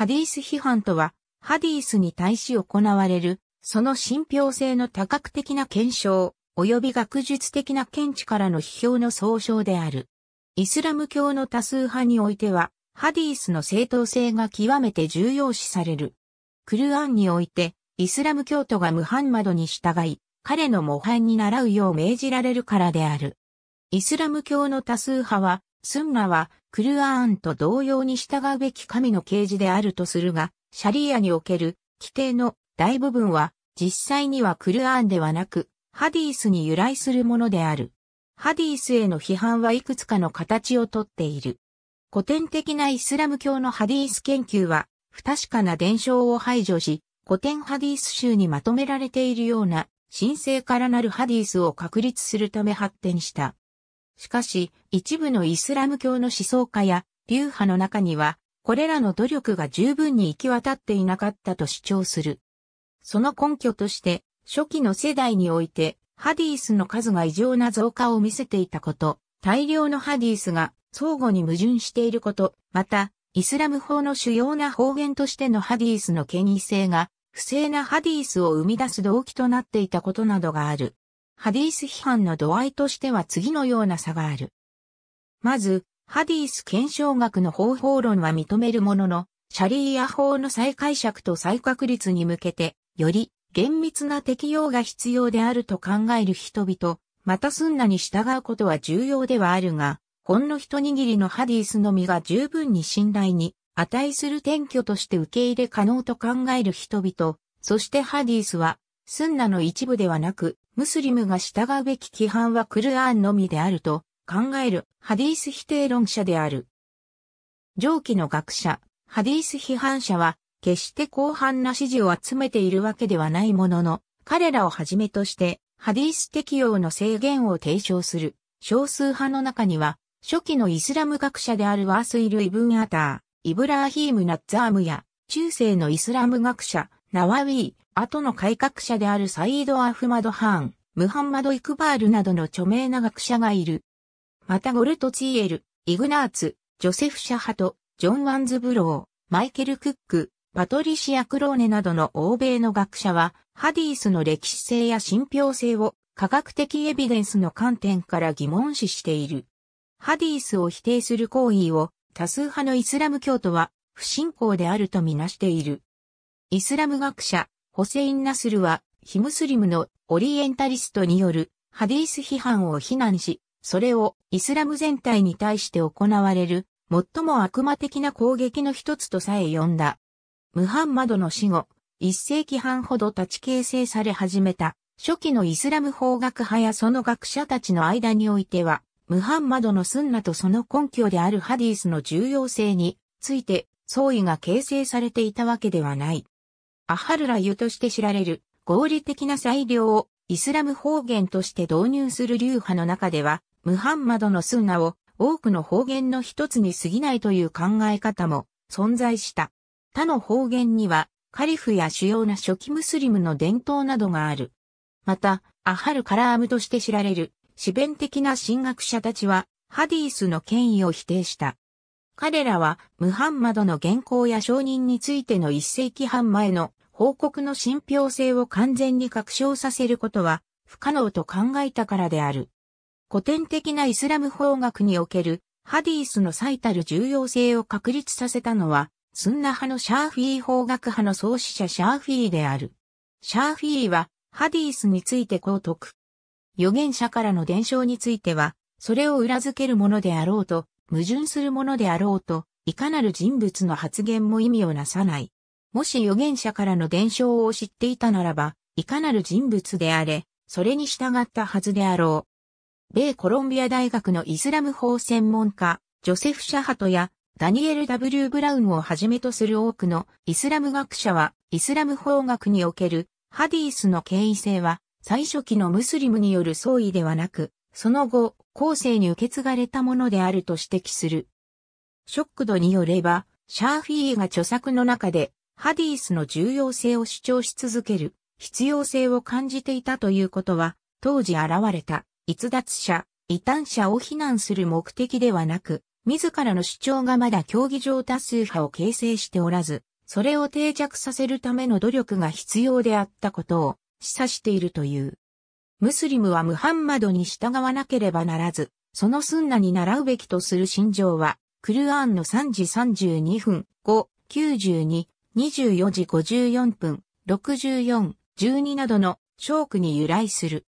ハディース批判とは、ハディースに対し行われる、その信憑性の多角的な検証、及び学術的な見地からの批評の総称である。イスラム教の多数派においては、ハディースの正当性が極めて重要視される。クルアンにおいて、イスラム教徒がムハンマドに従い、彼の模範に習うよう命じられるからである。イスラム教の多数派は、スンナはクルアーンと同様に従うべき神の啓示であるとするが、シャリアにおける規定の大部分は実際にはクルアーンではなく、ハディースに由来するものである。ハディースへの批判はいくつかの形をとっている。古典的なイスラム教のハディース研究は、不確かな伝承を排除し、古典ハディース集にまとめられているような、神聖からなるハディースを確立するため発展した。しかし、一部のイスラム教の思想家や流派の中には、これらの努力が十分に行き渡っていなかったと主張する。その根拠として、初期の世代において、ハディースの数が異常な増加を見せていたこと、大量のハディースが相互に矛盾していること、また、イスラム法の主要な方言としてのハディースの権威性が、不正なハディースを生み出す動機となっていたことなどがある。ハディース批判の度合いとしては次のような差がある。まず、ハディース検証学の方法論は認めるものの、シャリーア法の再解釈と再確立に向けて、より厳密な適用が必要であると考える人々、またスンナに従うことは重要ではあるが、ほんの一握りのハディースのみが十分に信頼に値する転居として受け入れ可能と考える人々、そしてハディースは、スンナの一部ではなく、ムスリムが従うべき規範はクルアーンのみであると考えるハディース否定論者である。上記の学者、ハディース批判者は、決して広範な支持を集めているわけではないものの、彼らをはじめとして、ハディース適用の制限を提唱する、少数派の中には、初期のイスラム学者であるワースイル・イブン・アター、イブラーヒーム・ナッザームや、中世のイスラム学者、ナワウィー、後の改革者であるサイード・アフマド・ハーン、ムハンマド・イクバールなどの著名な学者がいる。またゴルト・チーエル、イグナーツ、ジョセフ・シャハト、ジョン・ワンズ・ブロー、マイケル・クック、パトリシア・クローネなどの欧米の学者は、ハディースの歴史性や信憑性を科学的エビデンスの観点から疑問視している。ハディースを否定する行為を多数派のイスラム教徒は不信仰であるとみなしている。イスラム学者、ホセイン・ナスルは、ヒムスリムのオリエンタリストによるハディース批判を非難し、それをイスラム全体に対して行われる最も悪魔的な攻撃の一つとさえ呼んだ。ムハンマドの死後、一世紀半ほど立ち形成され始めた、初期のイスラム法学派やその学者たちの間においては、ムハンマドのスンナとその根拠であるハディースの重要性について、相違が形成されていたわけではない。アハルラユとして知られる合理的な裁量をイスラム方言として導入する流派の中では、ムハンマドのスンナを多くの方言の一つに過ぎないという考え方も存在した。他の方言には、カリフや主要な初期ムスリムの伝統などがある。また、アハルカラームとして知られる、自弁的な神学者たちは、ハディースの権威を否定した。彼らは、ムハンマドの原稿や承認についての一世紀半前の報告の信憑性を完全に確証させることは不可能と考えたからである。古典的なイスラム法学におけるハディースの最たる重要性を確立させたのは、スンナ派のシャーフィー法学派の創始者シャーフィーである。シャーフィーはハディースについてこう説く。預言者からの伝承については、それを裏付けるものであろうと、矛盾するものであろうと、いかなる人物の発言も意味をなさない。もし預言者からの伝承を知っていたならば、いかなる人物であれ、それに従ったはずであろう。米コロンビア大学のイスラム法専門家、ジョセフ・シャハトやダニエル・ W・ ブラウンをはじめとする多くのイスラム学者は、イスラム法学におけるハディースの権威性は、最初期のムスリムによる創意ではなく、その後、後世に受け継がれたものであると指摘する。ショックドによれば、シャーフィーが著作の中で、ハディースの重要性を主張し続ける必要性を感じていたということは、当時現れた逸脱者、異端者を非難する目的ではなく、自らの主張がまだ競技上多数派を形成しておらず、それを定着させるための努力が必要であったことを示唆しているという。ムスリムはムハンマドに従わなければならず、そのスンナに習うべきとする心情は、クルアーンの3時32分5、92 24時54分、64、12などのョークに由来する。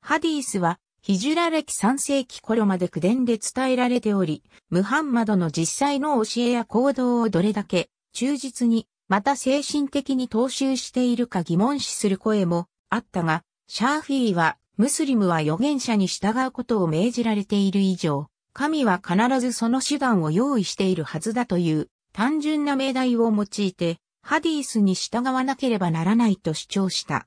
ハディースは、ヒジュラ歴3世紀頃まで口伝で伝えられており、ムハンマドの実際の教えや行動をどれだけ忠実に、また精神的に踏襲しているか疑問視する声もあったが、シャーフィーは、ムスリムは預言者に従うことを命じられている以上、神は必ずその手段を用意しているはずだという単純な命題を用いて、ハディースに従わなければならないと主張した。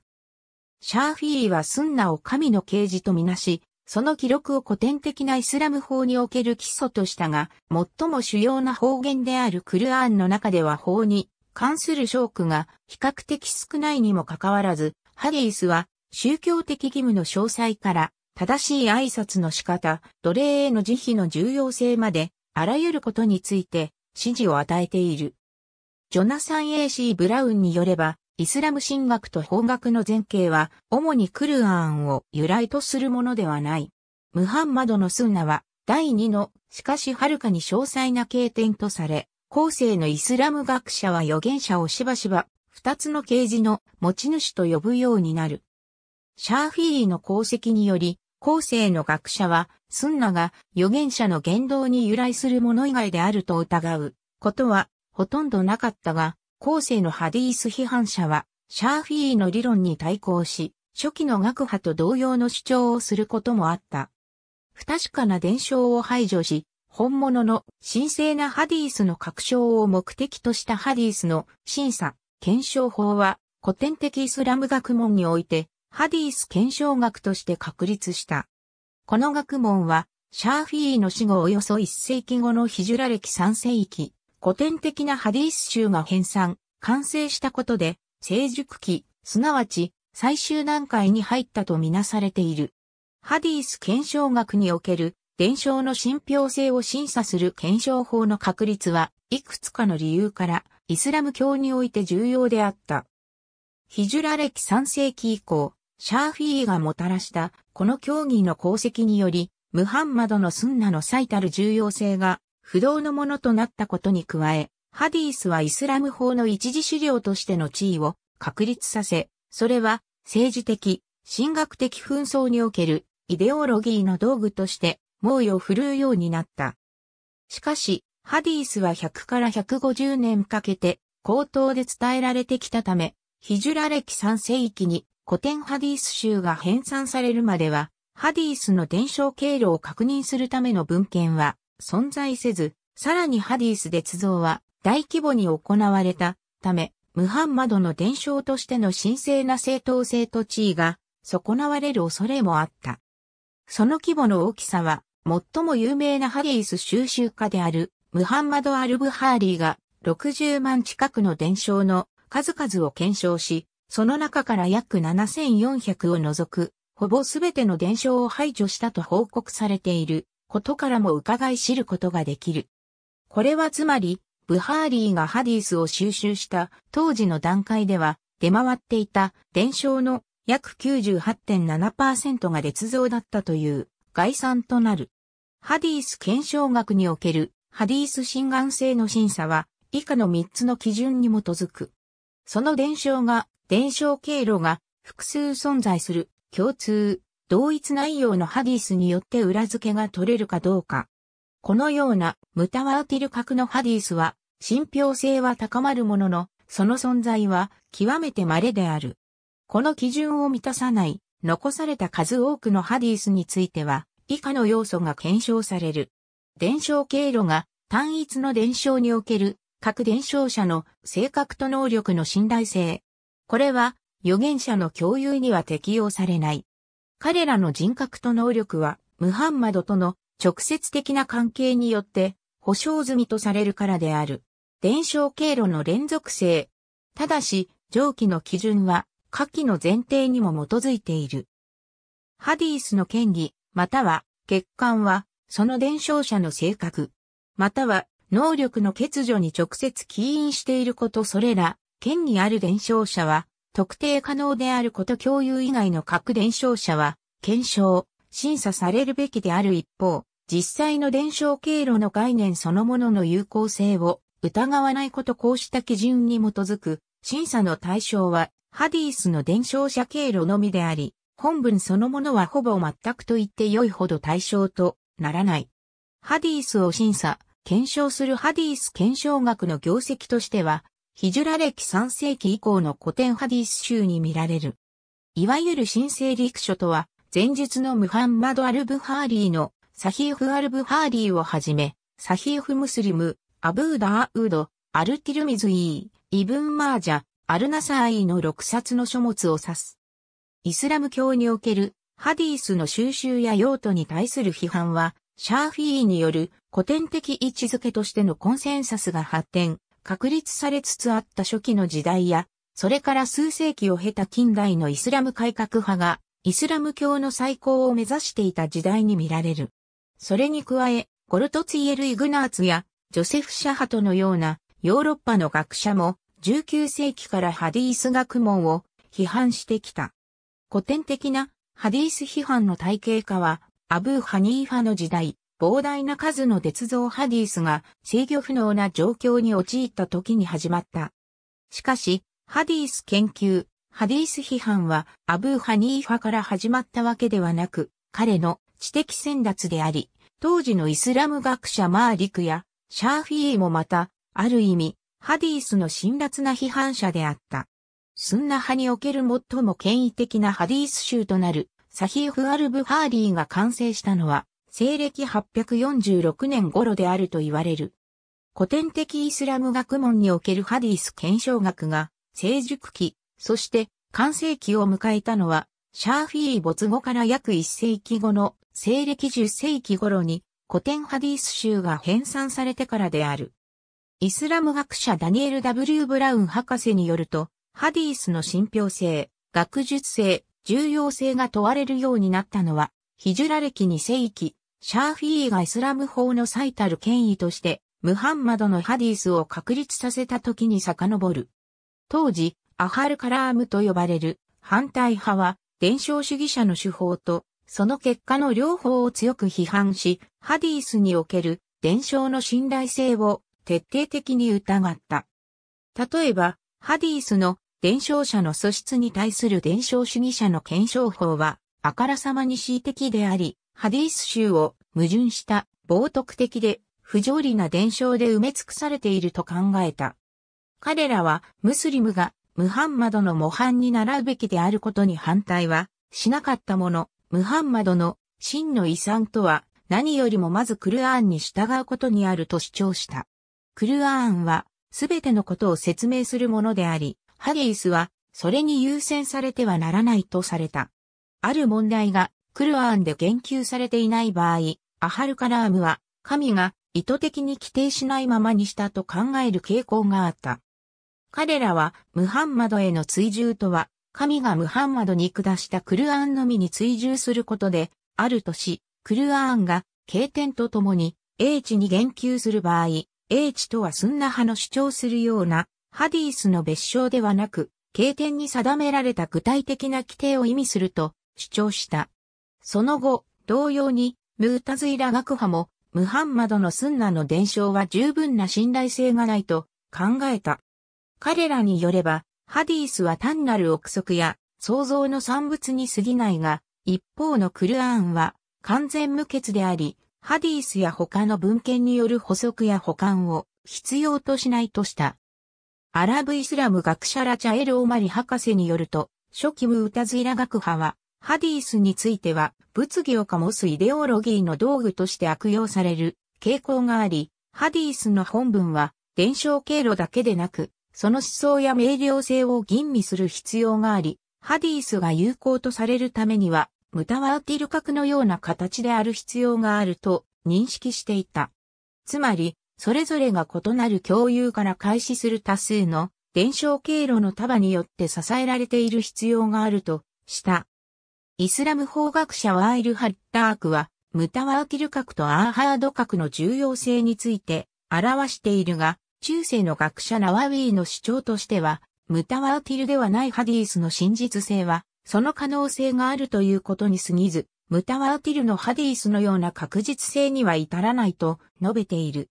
シャーフィーはスンナを神の啓示とみなし、その記録を古典的なイスラム法における基礎としたが、最も主要な方言であるクルアーンの中では法に関する証拠が比較的少ないにもかかわらず、ハディースは宗教的義務の詳細から正しい挨拶の仕方、奴隷への慈悲の重要性まで、あらゆることについて支持を与えている。ジョナサン・エ c シー・ブラウンによれば、イスラム神学と法学の前景は、主にクルアーンを由来とするものではない。ムハンマドのスーナは、第二の、しかしはるかに詳細な経典とされ、後世のイスラム学者は預言者をしばしば、二つの啓示の持ち主と呼ぶようになる。シャーフィーの功績により、後世の学者は、スンナが預言者の言動に由来するもの以外であると疑うことはほとんどなかったが、後世のハディース批判者は、シャーフィーの理論に対抗し、初期の学派と同様の主張をすることもあった。不確かな伝承を排除し、本物の神聖なハディースの確証を目的としたハディースの審査、検証法は古典的イスラム学問においてハディース検証学として確立した。この学問は、シャーフィーの死後およそ1世紀後のヒジュラ歴3世紀、古典的なハディス集が編纂、完成したことで、成熟期、すなわち最終段階に入ったとみなされている。ハディス検証学における伝承の信憑性を審査する検証法の確立はいくつかの理由からイスラム教において重要であった。ヒジュラ歴3世紀以降、シャーフィーがもたらしたこの競技の功績により、ムハンマドのスンナの最たる重要性が不動のものとなったことに加え、ハディースはイスラム法の一次資料としての地位を確立させ、それは政治的、神学的紛争におけるイデオロギーの道具として猛威を振るうようになった。しかし、ハディースは100から150年かけて口頭で伝えられてきたため、ヒジュラ歴3世紀に古典ハディース集が編纂されるまでは、ハディースの伝承経路を確認するための文献は存在せず、さらにハディースで仏像は大規模に行われたため、ムハンマドの伝承としての神聖な正当性と地位が損なわれる恐れもあった。その規模の大きさは、最も有名なハディース収集家であるムハンマド・アルブハーリーが60万近くの伝承の数々を検証し、その中から約7400を除く、ほぼすべての伝承を排除したと報告されていることからも伺い知ることができる。これはつまり、ブハーリーがハディースを収集した当時の段階では、出回っていた伝承の約98.7%が列像だったという概算となる。ハディース検証学におけるハディース心眼性の審査は以下の3つの基準に基づく。その伝承が伝承経路が複数存在する共通、同一内容のハディスによって裏付けが取れるかどうか。このようなムタワーティル格のハディスは信憑性は高まるものの、その存在は極めて稀である。この基準を満たさない残された数多くのハディスについては以下の要素が検証される。伝承経路が単一の伝承における各伝承者の性格と能力の信頼性、これは預言者の共有には適用されない。彼らの人格と能力は、ムハンマドとの直接的な関係によって保証済みとされるからである。伝承経路の連続性。ただし、上記の基準は、下記の前提にも基づいている。ハディースの権利、または、欠陥は、その伝承者の性格、または、能力の欠如に直接起因していることそれら、県にある伝承者は、特定可能であること共有以外の各伝承者は、検証、審査されるべきである一方、実際の伝承経路の概念そのものの有効性を疑わないことこうした基準に基づく、審査の対象は、ハディースの伝承者経路のみであり、本文そのものはほぼ全くと言って良いほど対象とならない。ハディースを審査、検証するハディース検証学の業績としては、ヒジュラ歴3世紀以降の古典ハディス集に見られる。いわゆる新聖陸書とは、前述のムハンマド・アルブハーリーのサヒーフ・アルブハーリーをはじめ、サヒーフ・ムスリム、アブーダー・ウード、アルティルミズイー、イブン・マージャ、アルナサーイの6冊の書物を指す。イスラム教におけるハディスの収集や用途に対する批判は、シャーフィーによる古典的位置づけとしてのコンセンサスが発展、確立されつつあった初期の時代や、それから数世紀を経た近代のイスラム改革派が、イスラム教の再興を目指していた時代に見られる。それに加え、ゴルトツィエル・イグナーツや、ジョセフ・シャハトのような、ヨーロッパの学者も、19世紀からハディース学問を批判してきた。古典的なハディース批判の体系化は、アブー・ハニーファの時代、膨大な数の鉄造ハディースが制御不能な状況に陥った時に始まった。しかし、ハディース研究、ハディース批判はアブーハニーファから始まったわけではなく、彼の知的先達であり、当時のイスラム学者マーリクやシャーフィーもまた、ある意味、ハディースの辛辣な批判者であった。スンナ派における最も権威的なハディース州となるサヒーフ・アルブ・ハーリーが完成したのは、西暦846年頃であると言われる。古典的イスラム学問におけるハディス検証学が成熟期、そして完成期を迎えたのは、シャーフィー没後から約1世紀後の西暦10世紀頃に古典ハディス集が編纂されてからである。イスラム学者ダニエル W. ブラウン博士によると、ハディスの信憑性、学術性、重要性が問われるようになったのは、ヒジュラ歴2世紀、シャーフィーがイスラム法の最たる権威として、ムハンマドのハディスを確立させた時に遡る。当時、アハルカラームと呼ばれる反対派は、伝承主義者の手法と、その結果の両方を強く批判し、ハディスにおける伝承の信頼性を徹底的に疑った。例えば、ハディスの伝承者の素質に対する伝承主義者の検証法は、あからさまに恣意的であり、ハディース集を矛盾した冒涜的で不条理な伝承で埋め尽くされていると考えた。彼らはムスリムがムハンマドの模範に習うべきであることに反対はしなかったもの、ムハンマドの真の遺産とは何よりもまずクルアーンに従うことにあると主張した。クルアーンはすべてのことを説明するものであり、ハディースはそれに優先されてはならないとされた。ある問題がクルアーンで言及されていない場合、アハルカラームは神が意図的に規定しないままにしたと考える傾向があった。彼らはムハンマドへの追従とは、神がムハンマドに下したクルアーンのみに追従することで、あるとし、クルアーンが経典とともに英知に言及する場合、英知とはスンナ派の主張するようなハディースの別称ではなく、経典に定められた具体的な規定を意味すると主張した。その後、同様に、ムータズイラ学派も、ムハンマドのスンナの伝承は十分な信頼性がないと考えた。彼らによれば、ハディースは単なる憶測や創造の産物に過ぎないが、一方のクルアーンは完全無欠であり、ハディースや他の文献による補足や補完を必要としないとした。アラブイスラム学者ラチャエル・オマリ博士によると、初期ムータズイラ学派はハディースについては、物議を醸すイデオロギーの道具として悪用される傾向があり、ハディースの本文は、伝承経路だけでなく、その思想や明瞭性を吟味する必要があり、ハディースが有効とされるためには、ムタワーティル格のような形である必要があると認識していた。つまり、それぞれが異なる共有から開始する多数の伝承経路の束によって支えられている必要があるとした。イスラム法学者ワイル・ハッタークは、ムタワーキル核とアーハード核の重要性について表しているが、中世の学者ナワウィーの主張としては、ムタワーキルではないハディースの真実性は、その可能性があるということに過ぎず、ムタワーキルのハディースのような確実性には至らないと述べている。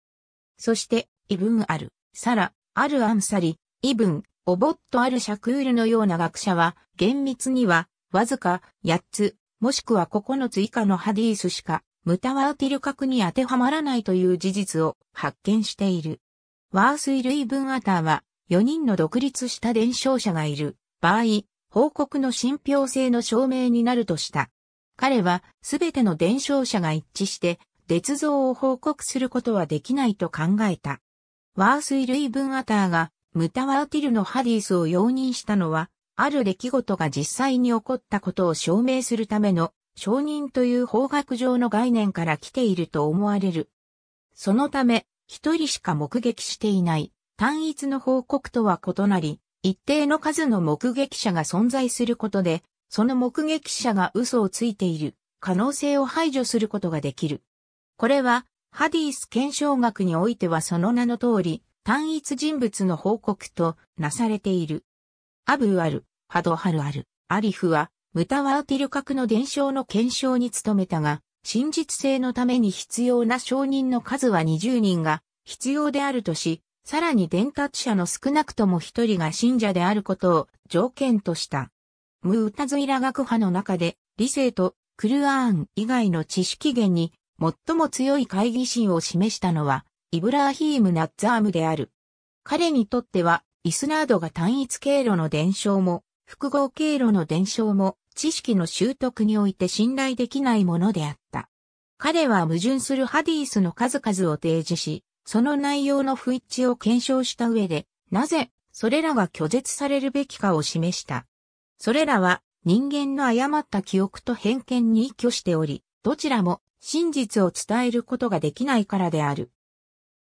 そして、イブン・アル、サラ、アル・アンサリ、イブン、オボット・アル・シャクールのような学者は、厳密には、わずか8つ、もしくは9つ以下のハディースしか、ムタワーティル核に当てはまらないという事実を発見している。ワースイルイブンアターは、4人の独立した伝承者がいる場合、報告の信憑性の証明になるとした。彼は、すべての伝承者が一致して、絶像を報告することはできないと考えた。ワースイルイブンアターが、ムタワーティルのハディースを容認したのは、ある出来事が実際に起こったことを証明するための証人という法学上の概念から来ていると思われる。そのため、一人しか目撃していない単一の報告とは異なり、一定の数の目撃者が存在することで、その目撃者が嘘をついている可能性を排除することができる。これは、ハディース検証学においてはその名の通り、単一人物の報告となされている。アブーアル、ハドハルアル、アリフは、ムタワーティル核の伝承の検証に努めたが、真実性のために必要な証人の数は20人が必要であるとし、さらに伝達者の少なくとも1人が信者であることを条件とした。ムータズイラ学派の中で、理性とクルアーン以外の知識源に最も強い会議心を示したのは、イブラーヒーム・ナッザームである。彼にとっては、イスナードが単一経路の伝承も、複合経路の伝承も、知識の習得において信頼できないものであった。彼は矛盾するハディースの数々を提示し、その内容の不一致を検証した上で、なぜ、それらが拒絶されるべきかを示した。それらは、人間の誤った記憶と偏見に依拠しており、どちらも真実を伝えることができないからである。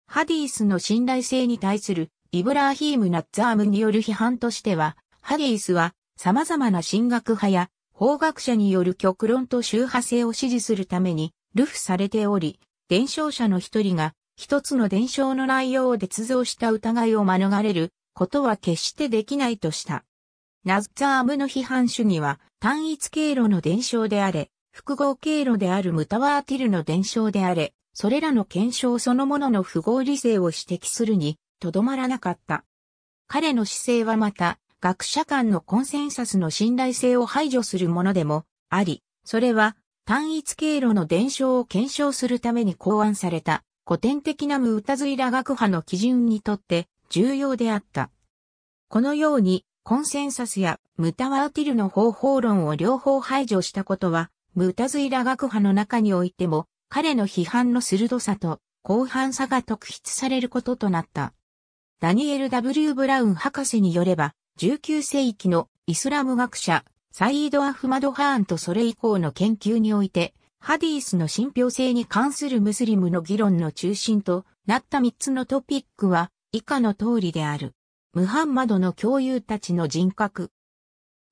ハディースの信頼性に対するイブラーヒーム・ナッザームによる批判としては、ハゲイスは様々な神学派や法学者による極論と宗派性を支持するために、流布されており、伝承者の一人が一つの伝承の内容を捏造した疑いを免れることは決してできないとした。ナッザームの批判主義は単一経路の伝承であれ、複合経路であるムタワーティルの伝承であれ、それらの検証そのものの不合理性を指摘するにとどまらなかった。彼の姿勢はまた、学者間のコンセンサスの信頼性を排除するものでもあり、それは単一経路の伝承を検証するために考案された古典的なムータズイラ学派の基準にとって重要であった。このようにコンセンサスやムタワーティルの方法論を両方排除したことは、ムタズイラ学派の中においても彼の批判の鋭さと広範さが特筆されることとなった。ダニエル・ W・ ブラウン博士によれば、19世紀のイスラム学者、サイード・アフマド・ハーンとそれ以降の研究において、ハディースの信憑性に関するムスリムの議論の中心となった3つのトピックは以下の通りである。ムハンマドの教有たちの人格。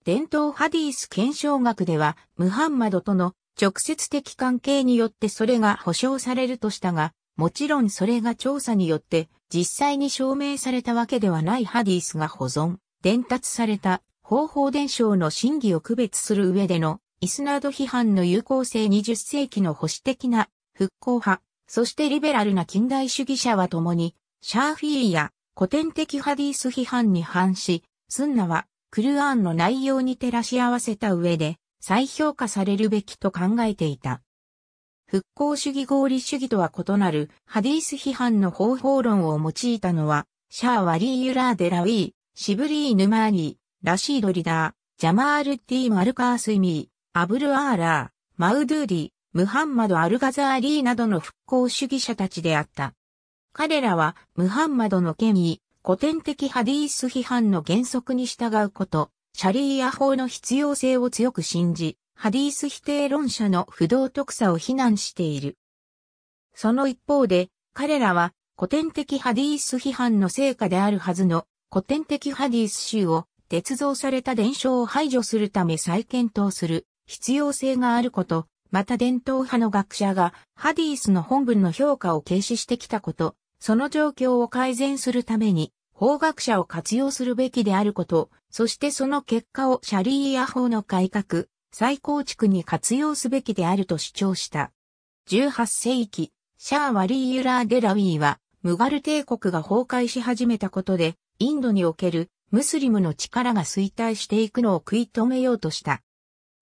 伝統ハディース検証学では、ムハンマドとの直接的関係によってそれが保証されるとしたが、もちろんそれが調査によって実際に証明されたわけではないハディスが保存、伝達された方法伝承の真偽を区別する上でのイスナード批判の有効性20世紀の保守的な復興派、そしてリベラルな近代主義者は共に、シャーフィーや古典的ハディース批判に反し、スンナはクルアーンの内容に照らし合わせた上で再評価されるべきと考えていた。復興主義合理主義とは異なるハディース批判の方法論を用いたのは、シャー・ワリー・ユラー・デ・ラウィー、シブリー・ヌマーニー、ラシード・リダー、ジャマール・ティ・マルカー・スイミー、アブル・アーラー、マウドゥーリー、ムハンマド・アルガザーリーなどの復興主義者たちであった。彼らは、ムハンマドの権威、古典的ハディース批判の原則に従うこと、シャリーア法の必要性を強く信じ、ハディース否定論者の不道徳さを非難している。その一方で、彼らは古典的ハディース批判の成果であるはずの古典的ハディース集を鉄造された伝承を排除するため再検討する必要性があること、また伝統派の学者がハディースの本文の評価を軽視してきたこと、その状況を改善するために法学者を活用するべきであること、そしてその結果をシャリーア法の改革、再構築に活用すべきであると主張した。18世紀、シャー・ワリー・ユラー・デ・ラウィーは、ムガル帝国が崩壊し始めたことで、インドにおけるムスリムの力が衰退していくのを食い止めようとした。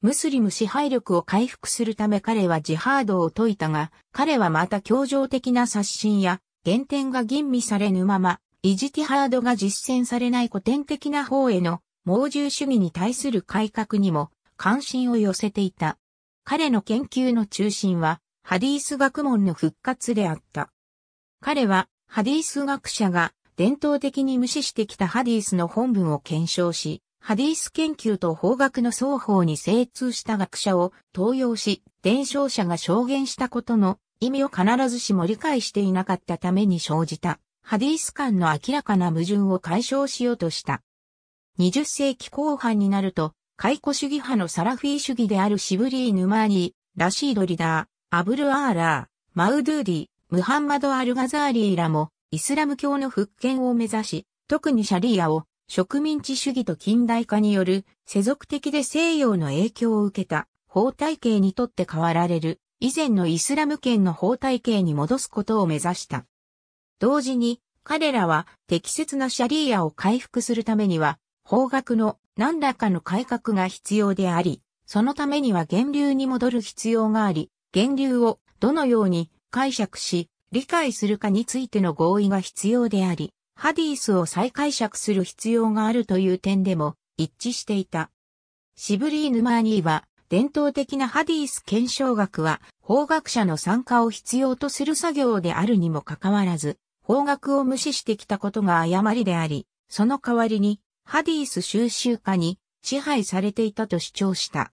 ムスリム支配力を回復するため彼はジハードを解いたが、彼はまた協情的な刷新や原点が吟味されぬまま、イジティハードが実践されない古典的な方への猛獣主義に対する改革にも関心を寄せていた。彼の研究の中心は、ハディース学問の復活であった。彼は、ハディース学者が伝統的に無視してきたハディースの本文を検証し、ハディース研究と法学の双方に精通した学者を登用し、伝承者が証言したことの意味を必ずしも理解していなかったために生じた、ハディース間の明らかな矛盾を解消しようとした。20世紀後半になると、解雇主義派のサラフィー主義であるシブリー・ヌマーニー、ラシード・リダー、アブル・アーラー、マウドゥーリィ、ムハンマド・アルガザーリーらも、イスラム教の復権を目指し、特にシャリーアを植民地主義と近代化による世俗的で西洋の影響を受けた法体系にとって変わられる以前のイスラム圏の法体系に戻すことを目指した。同時に彼らは適切なシャリーアを回復するためには法学の何らかの改革が必要であり、そのためには源流に戻る必要があり、源流をどのように解釈し、理解するかについての合意が必要であり、ハディースを再解釈する必要があるという点でも一致していた。シブリーヌ・マーニーは、伝統的なハディース検証学は、法学者の参加を必要とする作業であるにもかかわらず、法学を無視してきたことが誤りであり、その代わりにハディース収集家に支配されていたと主張した。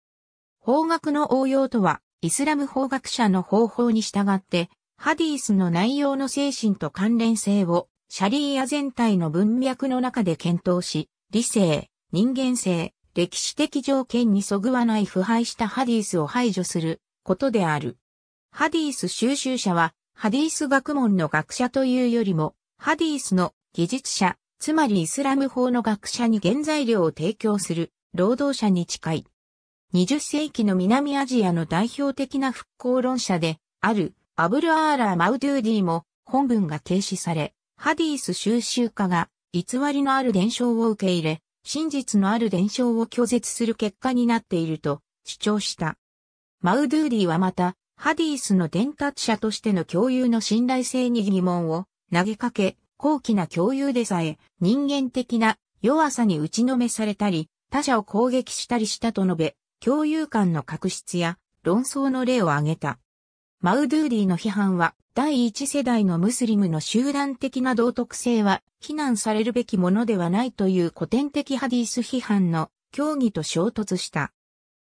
法学の応用とは、イスラム法学者の方法に従って、ハディースの内容の精神と関連性を、シャリーア全体の文脈の中で検討し、理性、人間性、歴史的条件にそぐわない腐敗したハディースを排除することである。ハディース収集者は、ハディース学問の学者というよりも、ハディースの技術者、つまりイスラム法の学者に原材料を提供する労働者に近い。20世紀の南アジアの代表的な復興論者であるアブル・アーラー・マウドゥーディも本文が停止され、ハディース収集家が偽りのある伝承を受け入れ、真実のある伝承を拒絶する結果になっていると主張した。マウドゥーディはまた、ハディースの伝達者としての共有の信頼性に疑問を投げかけ、高貴な共有でさえ人間的な弱さに打ちのめされたり、他者を攻撃したりしたと述べ、共有感の確執や論争の例を挙げた。マウドゥーディの批判は、第一世代のムスリムの集団的な道徳性は、非難されるべきものではないという古典的ハディス批判の協議と衝突した。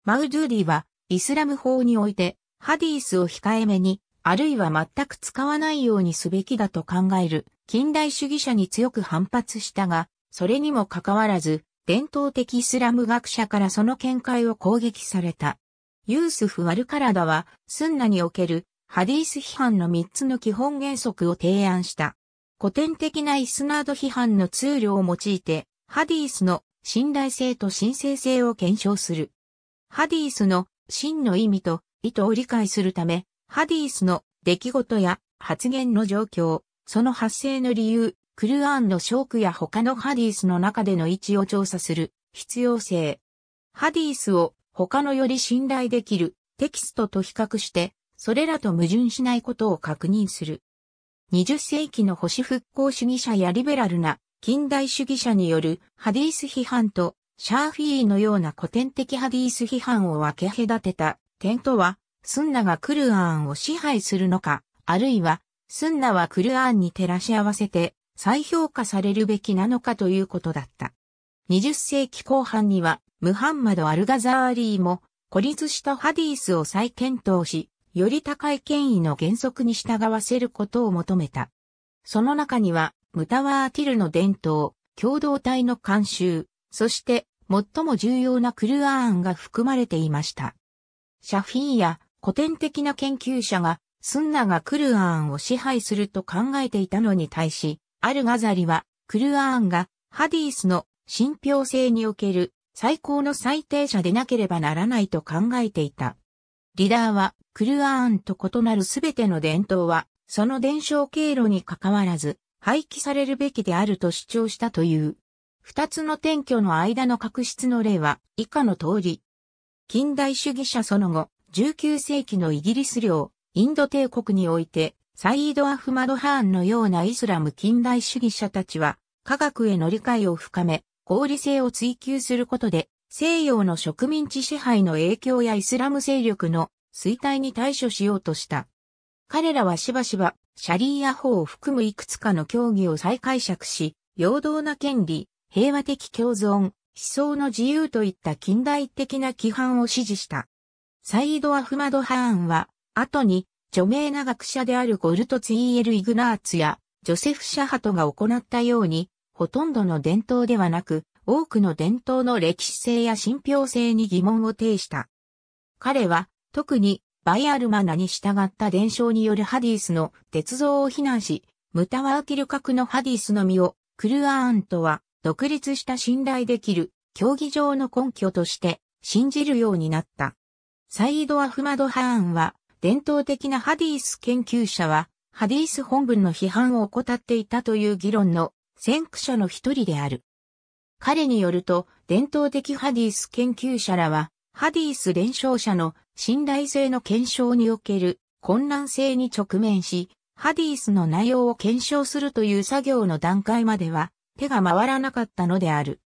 マウドゥーディは、イスラム法において、ハディースを控えめに、あるいは全く使わないようにすべきだと考える近代主義者に強く反発したが、それにもかかわらず、伝統的イスラム学者からその見解を攻撃された。ユースフ・ワルカラダは、スンナにおけるハディース批判の3つの基本原則を提案した。古典的なイスナード批判の通量を用いて、ハディースの信頼性と神聖性を検証する。ハディースの真の意味と意図を理解するため、ハディースの出来事や発言の状況、その発生の理由、クルアーンのショークや他のハディースの中での位置を調査する必要性。ハディースを他のより信頼できるテキストと比較して、それらと矛盾しないことを確認する。20世紀の保守復興主義者やリベラルな近代主義者によるハディース批判とシャーフィーのような古典的ハディース批判を分け隔てた点とは、スンナがクルアンを支配するのか、あるいはスンナはクルアーンに照らし合わせて再評価されるべきなのかということだった。20世紀後半にはムハンマド・アルガザーリーも孤立したハディースを再検討し、より高い権威の原則に従わせることを求めた。その中には、ムタワーティルの伝統、共同体の慣習、そして最も重要なクルアーンが含まれていました。シャフィーや古典的な研究者がスンナがクルアーンを支配すると考えていたのに対し、アルガザリは、クルアーンがハディースの信憑性における最高の最低者でなければならないと考えていた。リダーは、クルアーンと異なるすべての伝統は、その伝承経路に関わらず、廃棄されるべきであると主張したという。二つの転居の間の確執の例は、以下の通り。近代主義者その後、19世紀のイギリス領、インド帝国において、サイード・アフマド・ハーンのようなイスラム近代主義者たちは、科学への理解を深め、合理性を追求することで、西洋の植民地支配の影響やイスラム勢力の衰退に対処しようとした。彼らはしばしば、シャリーア法を含むいくつかの教義を再解釈し、平等な権利、平和的共存、思想の自由といった近代的な規範を支持した。サイード・アフマド・ハーンは、後に、著名な学者であるゴルトツイエル・イグナーツや、ジョセフ・シャハトが行ったように、ほとんどの伝統ではなく、多くの伝統の歴史性や信憑性に疑問を呈した。彼は、特に、バイアルマナに従った伝承によるハディスの鉄道を非難し、ムタワーキル格のハディスのみを、クルアーンとは、独立した信頼できる、競技場の根拠として、信じるようになった。サイード・アフマド・ハーンは、伝統的なハディース研究者は、ハディース本文の批判を怠っていたという議論の先駆者の一人である。彼によると、伝統的ハディース研究者らは、ハディース連勝者の信頼性の検証における混乱性に直面し、ハディースの内容を検証するという作業の段階までは手が回らなかったのである。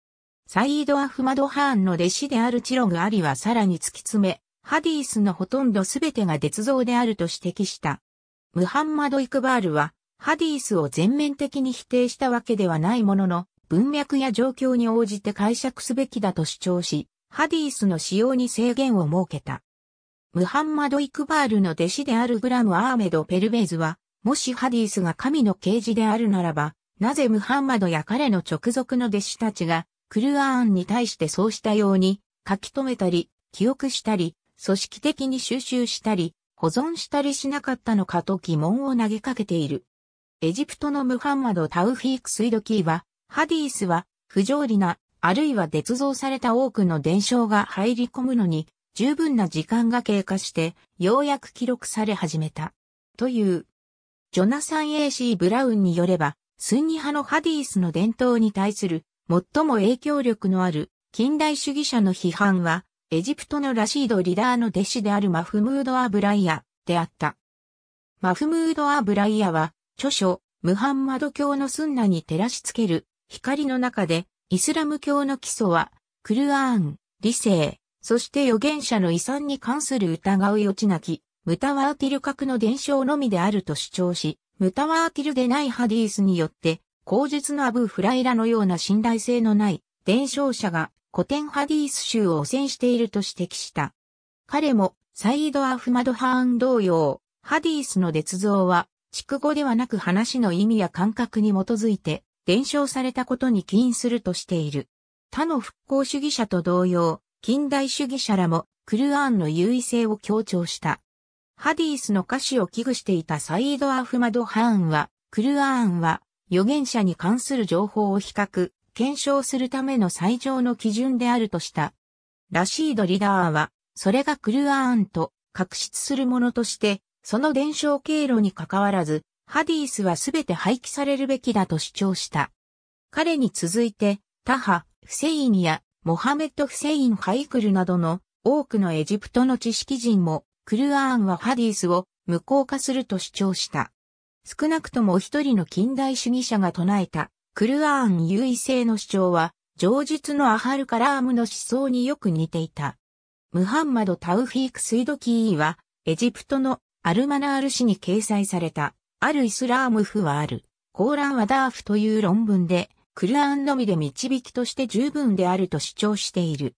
サイード・アフマド・ハーンの弟子であるチログ・アリはさらに突き詰め、ハディースのほとんどすべてが絶造であると指摘した。ムハンマド・イクバールは、ハディースを全面的に否定したわけではないものの、文脈や状況に応じて解釈すべきだと主張し、ハディースの使用に制限を設けた。ムハンマド・イクバールの弟子であるグラム・アーメド・ペルベーズは、もしハディースが神の啓示であるならば、なぜムハンマドや彼の直属の弟子たちが、クルアーンに対してそうしたように、書き留めたり、記憶したり、組織的に収集したり、保存したりしなかったのかと疑問を投げかけている。エジプトのムハンマド・タウフィーク・スイドキーは、ハディースは不条理な、あるいは捏造された多くの伝承が入り込むのに、十分な時間が経過して、ようやく記録され始めた。という。ジョナサン・エ c シー・ブラウンによれば、スンニ派のハディースの伝統に対する最も影響力のある近代主義者の批判は、エジプトのラシードリダーの弟子であるマフムード・アブライアであった。マフムード・アブライアは、著書、ムハンマド教のスンナに照らしつける光の中で、イスラム教の基礎は、クルアーン、理性、そして預言者の遺産に関する疑う余地なき、ムタワーティル格の伝承のみであると主張し、ムタワーティルでないハディースによって、口述のアブフライラのような信頼性のない伝承者が古典ハディース州を汚染していると指摘した。彼もサイード・アフマド・ハーン同様、ハディースの捏造は、畜語ではなく話の意味や感覚に基づいて、伝承されたことに起因するとしている。他の復興主義者と同様、近代主義者らも、クルアーンの優位性を強調した。ハディースの歌詞を危惧していたサイード・アフマド・ハーンは、クルアーンは、預言者に関する情報を比較、検証するための最上の基準であるとした。ラシード・リダーは、それがクルアーンと確執するものとして、その伝承経路に関わらず、ハディースはすべて廃棄されるべきだと主張した。彼に続いて、タハ、フセインやモハメット・フセイン・ハイクルなどの多くのエジプトの知識人も、クルアーンはハディースを無効化すると主張した。少なくとも一人の近代主義者が唱えたクルアーン優位性の主張は、上述のアハルカラームの思想によく似ていた。ムハンマド・タウフィーク・スイドキーは、エジプトのアルマナール誌に掲載された、あるイスラーム府はある、コーラン・ワダーフという論文で、クルアーンのみで導きとして十分であると主張している。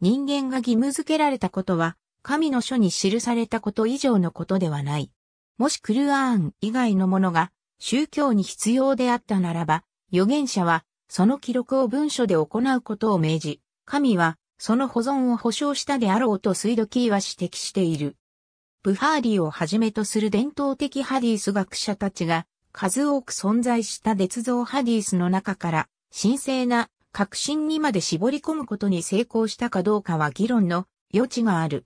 人間が義務付けられたことは、神の書に記されたこと以上のことではない。もしクルアーン以外のものが宗教に必要であったならば、預言者は、その記録を文書で行うことを命じ、神は、その保存を保証したであろうと水ドキーは指摘している。ブハーリーをはじめとする伝統的ハディス学者たちが、数多く存在した鉄造ハディスの中から、神聖な革新にまで絞り込むことに成功したかどうかは議論の余地がある。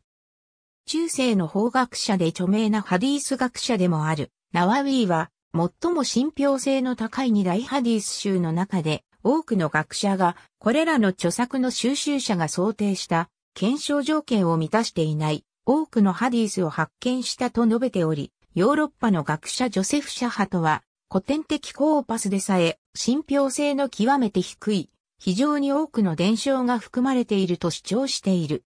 中世の法学者で著名なハディース学者でもある、ナワウィーは、最も信憑性の高い二大ハディス集の中で、多くの学者が、これらの著作の収集者が想定した、検証条件を満たしていない、多くのハディスを発見したと述べており、ヨーロッパの学者ジョセフ・シャハとは、古典的コーパスでさえ、信憑性の極めて低い、非常に多くの伝承が含まれていると主張している。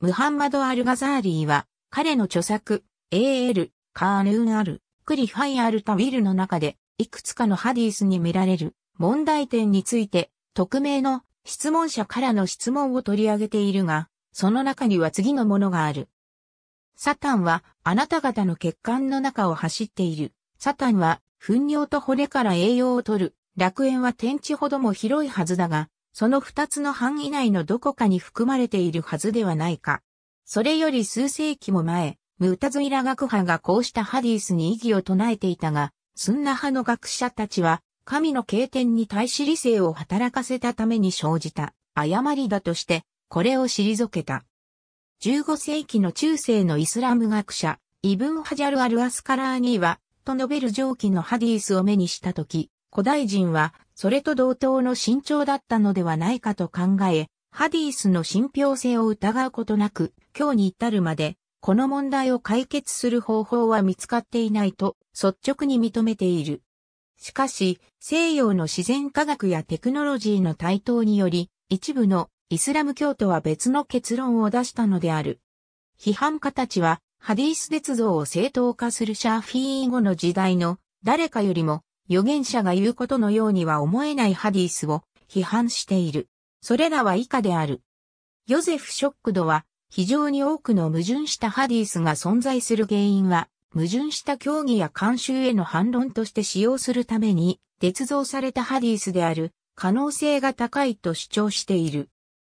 ムハンマド・アルガザーリーは、彼の著作、AL、カーヌーン・アル、クリファイアルタウィルの中で、いくつかのハディスに見られる問題点について、匿名の質問者からの質問を取り上げているが、その中には次のものがある。サタンは、あなた方の血管の中を走っている。サタンは、糞尿と骨から栄養を取る。楽園は天地ほども広いはずだが、その二つの範囲内のどこかに含まれているはずではないか。それより数世紀も前、ムタズイラ学派がこうしたハディスに異議を唱えていたが、スンナ派の学者たちは、神の経典に対し理性を働かせたために生じた誤りだとして、これを退けた。15世紀の中世のイスラム学者、イブン・ハジャル・アル・アスカラーニーは、と述べる上記のハディースを目にしたとき、古代人は、それと同等の慎重だったのではないかと考え、ハディースの信憑性を疑うことなく、今日に至るまで、この問題を解決する方法は見つかっていないと率直に認めている。しかし、西洋の自然科学やテクノロジーの台頭により、一部のイスラム教徒は別の結論を出したのである。批判家たちは、ハディース鉄道を正当化するシャーフィー後の時代の誰かよりも預言者が言うことのようには思えないハディースを批判している。それらは以下である。ヨゼフ・ショックドは非常に多くの矛盾したハディースが存在する原因は、矛盾した教義や慣習への反論として使用するために、捏造されたハディースである、可能性が高いと主張している。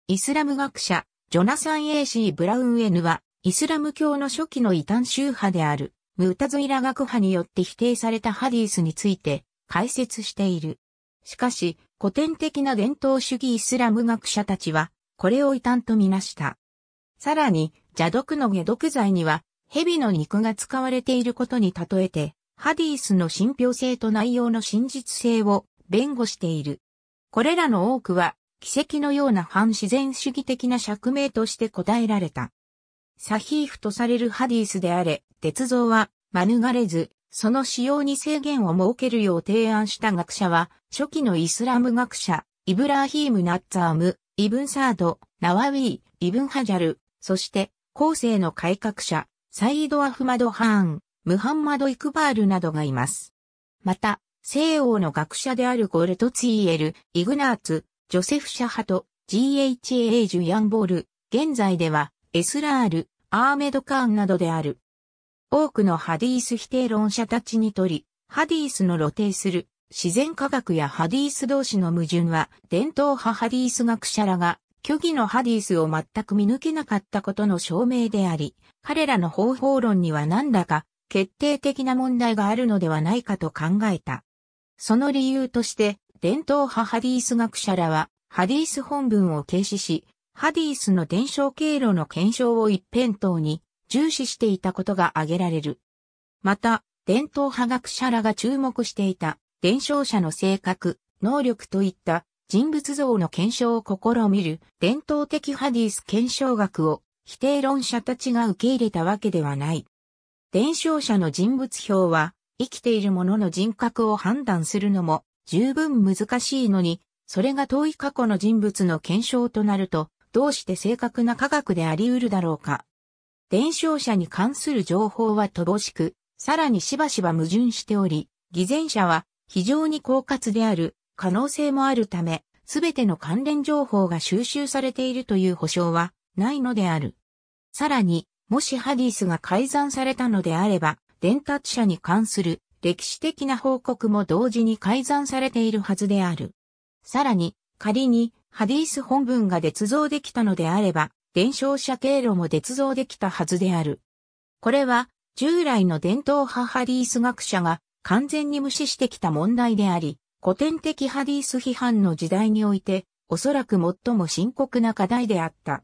イスラム学者、ジョナサン・エーシー・ブラウン・エヌは、イスラム教の初期の異端宗派である、ムタズイラ学派によって否定されたハディースについて、解説している。しかし、古典的な伝統主義イスラム学者たちは、これを異端とみなした。さらに、邪毒の下毒剤には、蛇の肉が使われていることに例えて、ハディースの信憑性と内容の真実性を弁護している。これらの多くは、奇跡のような反自然主義的な釈明として答えられた。サヒーフとされるハディースであれ、鉄像は免れず、その使用に制限を設けるよう提案した学者は、初期のイスラム学者、イブラーヒーム・ナッツァーム、イブン・サード、ナワウィー、イブン・ハジャル、そして、後世の改革者、サイード・アフマド・ハーン、ムハンマド・イクバールなどがいます。また、西欧の学者であるゴルトツイエル、イグナーツ、ジョセフ・シャハト、GHA・ ジュヤンボール、現在では、エスラール、アーメド・カーンなどである。多くのハディース否定論者たちにとり、ハディースの露呈する自然科学やハディース同士の矛盾は、伝統派ハディース学者らが虚偽のハディスを全く見抜けなかったことの証明であり、彼らの方法論には何らか決定的な問題があるのではないかと考えた。その理由として、伝統派ハディース学者らは、ハディース本文を軽視し、ハディースの伝承経路の検証を一辺倒に重視していたことが挙げられる。また、伝統派学者らが注目していた伝承者の性格、能力といった人物像の検証を試みる伝統的ハディス検証学を否定論者たちが受け入れたわけではない。伝承者の人物表は生きている者の人格を判断するのも十分難しいのに、それが遠い過去の人物の検証となると、どうして正確な科学であり得るだろうか。伝承者に関する情報は乏しく、さらにしばしば矛盾しており、偽善者は非常に狡猾である可能性もあるため、すべての関連情報が収集されているという保証はないのである。さらに、もしハディスが改ざんされたのであれば、伝達者に関する歴史的な報告も同時に改ざんされているはずである。さらに、仮にハディス本文が捏造できたのであれば、伝承者経路も捏造できたはずである。これは、従来の伝統派ハディス学者が完全に無視してきた問題であり、古典的ハディース批判の時代において、おそらく最も深刻な課題であった。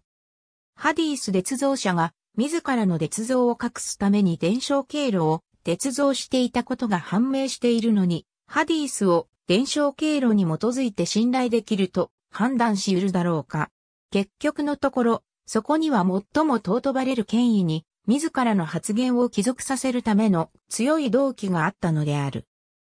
ハディース鉄造者が自らの鉄造を隠すために伝承経路を鉄造していたことが判明しているのに、ハディースを伝承経路に基づいて信頼できると判断し得るだろうか。結局のところ、そこには最も尊ばれる権威に、自らの発言を帰属させるための強い動機があったのである。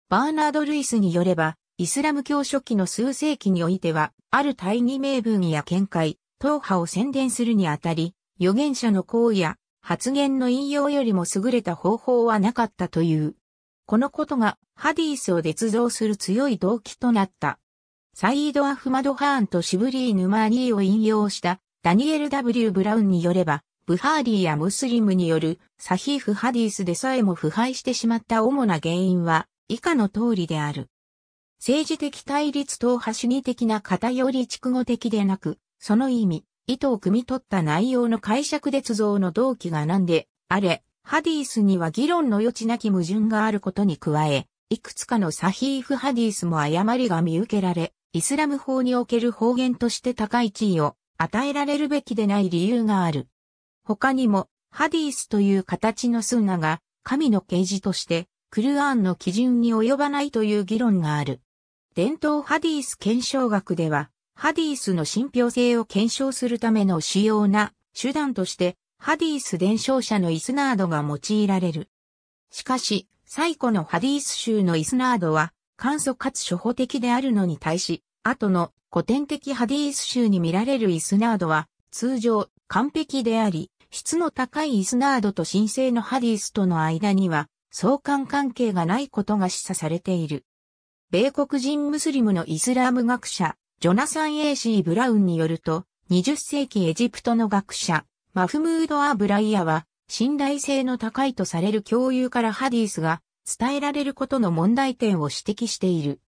バーナード・ルイスによれば、イスラム教初期の数世紀においては、ある大義名分や見解、党派を宣伝するにあたり、預言者の行為や発言の引用よりも優れた方法はなかったという。このことがハディースを捏造する強い動機となった。サイード・アフマド・ハーンとシブリー・ヌマーニーを引用したダニエル・ W・ ブラウンによれば、ブハーディやムスリムによるサヒーフ・ハディースでさえも腐敗してしまった主な原因は、以下の通りである。政治的対立党派主義的な偏り畜語的でなく、その意味、意図を汲み取った内容の解釈で e 造の動機が何で、あれ、ハディースには議論の余地なき矛盾があることに加え、いくつかのサヒーフハディースも誤りが見受けられ、イスラム法における方言として高い地位を与えられるべきでない理由がある。他にも、ハディースという形のスンナが神の啓示としてクルアンの基準に及ばないという議論がある。伝統ハディース検証学では、ハディースの信憑性を検証するための主要な手段として、ハディース伝承者のイスナードが用いられる。しかし、最古のハディース州のイスナードは、簡素かつ初歩的であるのに対し、後の古典的ハディース州に見られるイスナードは、通常完璧であり、質の高いイスナードと神聖のハディースとの間には、相関関係がないことが示唆されている。米国人ムスリムのイスラーム学者、ジョナサン・エーシー・ブラウンによると、20世紀エジプトの学者、マフムード・ア・ブライヤは、信頼性の高いとされる共有からハディースが伝えられることの問題点を指摘している。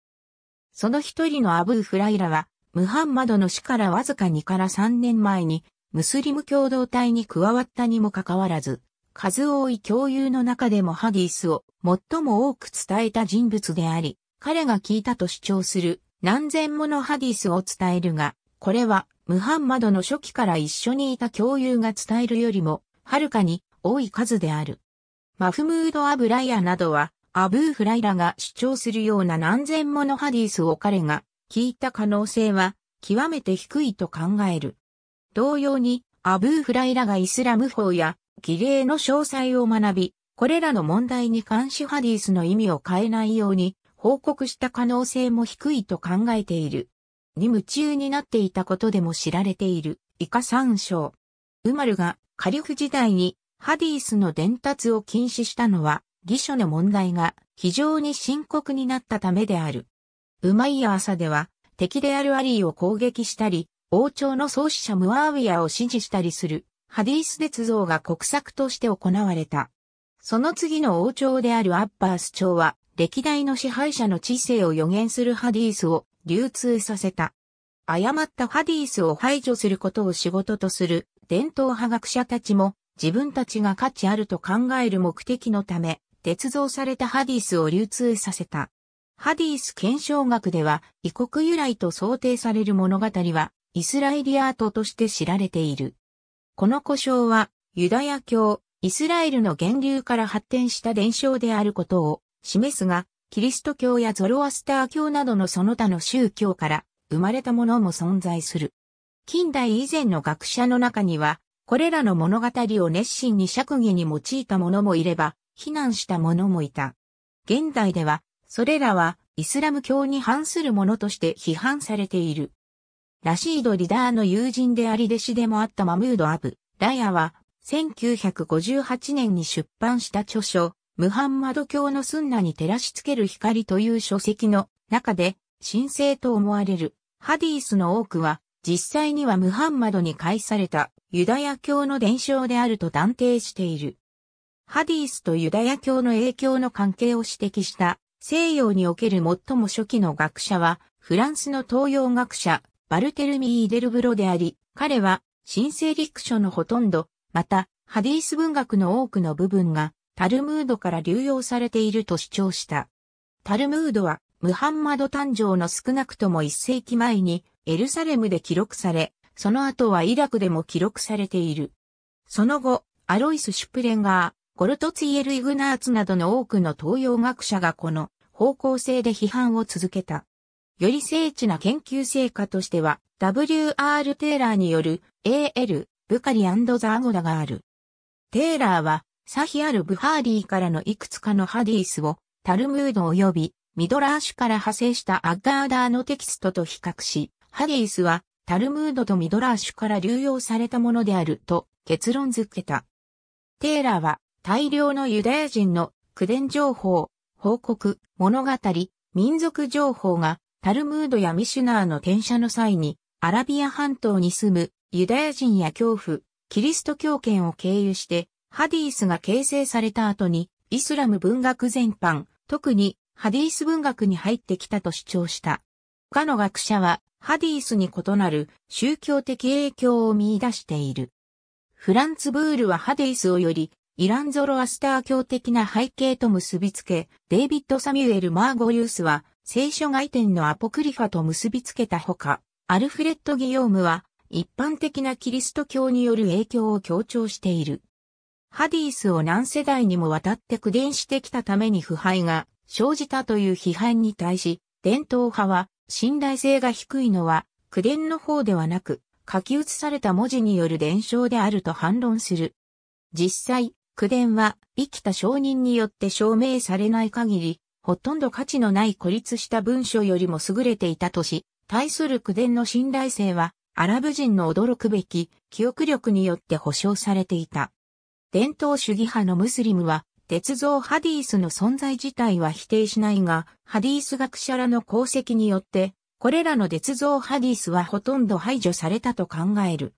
その一人のアブー・フライラは、ムハンマドの死からわずか2から3年前に、ムスリム共同体に加わったにもかかわらず、数多い共有の中でもハディスを最も多く伝えた人物であり、彼が聞いたと主張する何千ものハディスを伝えるが、これはムハンマドの初期から一緒にいた共有が伝えるよりも、はるかに多い数である。マフムード・アブライアなどは、アブー・フライラが主張するような何千ものハディスを彼が聞いた可能性は極めて低いと考える。同様に、アブー・フライラがイスラム法や儀礼の詳細を学び、これらの問題に関しハディスの意味を変えないように報告した可能性も低いと考えている。に夢中になっていたことでも知られている以下参照。ウマルがカリフ時代にハディスの伝達を禁止したのは、義書の問題が非常に深刻になったためである。ウマイヤ朝では敵であるアリーを攻撃したり、王朝の創始者ムアーウアを支持したりするハディース鉄道が国策として行われた。その次の王朝であるアッバース朝は、歴代の支配者の知性を予言するハディースを流通させた。誤ったハディースを排除することを仕事とする伝統派学者たちも自分たちが価値あると考える目的のため、鉄造されたハディースを流通させた。ハディース検証学では、異国由来と想定される物語は、イスラエリアートとして知られている。この呼称は、ユダヤ教、イスラエルの源流から発展した伝承であることを示すが、キリスト教やゾロアスター教などのその他の宗教から生まれたものも存在する。近代以前の学者の中には、これらの物語を熱心に釈義に用いた者もいれば、非難した者もいた。現代では、それらはイスラム教に反するものとして批判されている。ラシード・リダーの友人であり弟子でもあったマムード・アブ・ラヤは、1958年に出版した著書、ムハンマド教のスンナに照らしつける光という書籍の中で、神聖と思われるハディースの多くは、実際にはムハンマドに介されたユダヤ教の伝承であると断定している。ハディースとユダヤ教の影響の関係を指摘した西洋における最も初期の学者は、フランスの東洋学者、バルテルミー・イデルブロであり、彼は神聖陸書のほとんど、またハディース文学の多くの部分がタルムードから流用されていると主張した。タルムードはムハンマド誕生の少なくとも一世紀前にエルサレムで記録され、その後はイラクでも記録されている。その後、アロイス・シュプレンガー、ゴルトツィエル・イグナーツなどの多くの東洋学者がこの方向性で批判を続けた。より精緻な研究成果としては、W.R. テーラーによる A.L. ブカリザーゴダがある。テーラーは、サヒアル・ブハーデーからのいくつかのハディスを、タルムード及び、ミドラーシュから派生したアッガーダーのテキストと比較し、ハディスは、タルムードとミドラーシュから流用されたものであると結論付けた。テーラーは大量のユダヤ人の口伝情報、報告、物語、民族情報がタルムードやミシュナーの転写の際に、アラビア半島に住むユダヤ人や恐怖、キリスト教圏を経由して、ハディースが形成された後に、イスラム文学全般、特にハディース文学に入ってきたと主張した。他の学者は、ハディースに異なる宗教的影響を見出している。フランツ・ブールはハディースをより、イラン・ゾロアスター教的な背景と結びつけ、デイビッド・サミュエル・マーゴリウスは、聖書外典のアポクリファと結びつけたほか、アルフレッド・ギヨームは、一般的なキリスト教による影響を強調している。ハディースを何世代にもわたって苦伝してきたために腐敗が生じたという批判に対し、伝統派は信頼性が低いのは苦伝の方ではなく、書き写された文字による伝承であると反論する。実際、苦伝は生きた証人によって証明されない限り、ほとんど価値のない孤立した文章よりも優れていたとし、対する宮伝の信頼性は、アラブ人の驚くべき記憶力によって保証されていた。伝統主義派のムスリムは、鉄造ハディースの存在自体は否定しないが、ハディース学者らの功績によって、これらの鉄造ハディースはほとんど排除されたと考える。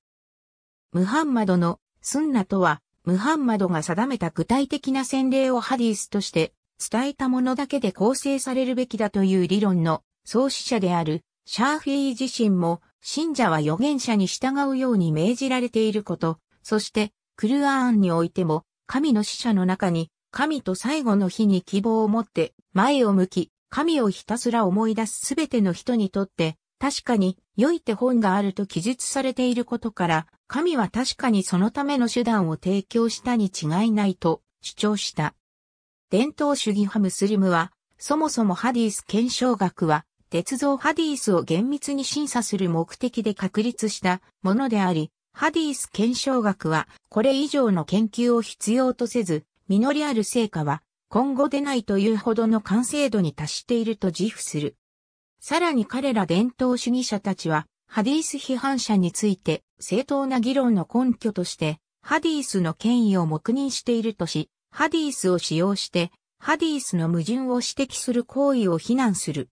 ムハンマドのスンナとは、ムハンマドが定めた具体的な洗礼をハディースとして伝えたものだけで構成されるべきだという理論の創始者であるシャーフィー自身も信者は預言者に従うように命じられていること、そしてクルアーンにおいても神の使者の中に神と最後の日に希望を持って前を向き、神をひたすら思い出すすべての人にとって確かに良い手本があると記述されていることから、神は確かにそのための手段を提供したに違いないと主張した。伝統主義派ムスリムは、そもそもハディス検証学は、鉄道ハディースを厳密に審査する目的で確立したものであり、ハディース検証学は、これ以上の研究を必要とせず、実りある成果は、今後出ないというほどの完成度に達していると自負する。さらに彼ら伝統主義者たちは、ハディース批判者について、正当な議論の根拠として、ハディースの権威を黙認しているとし、ハディースを使用して、ハディースの矛盾を指摘する行為を非難する。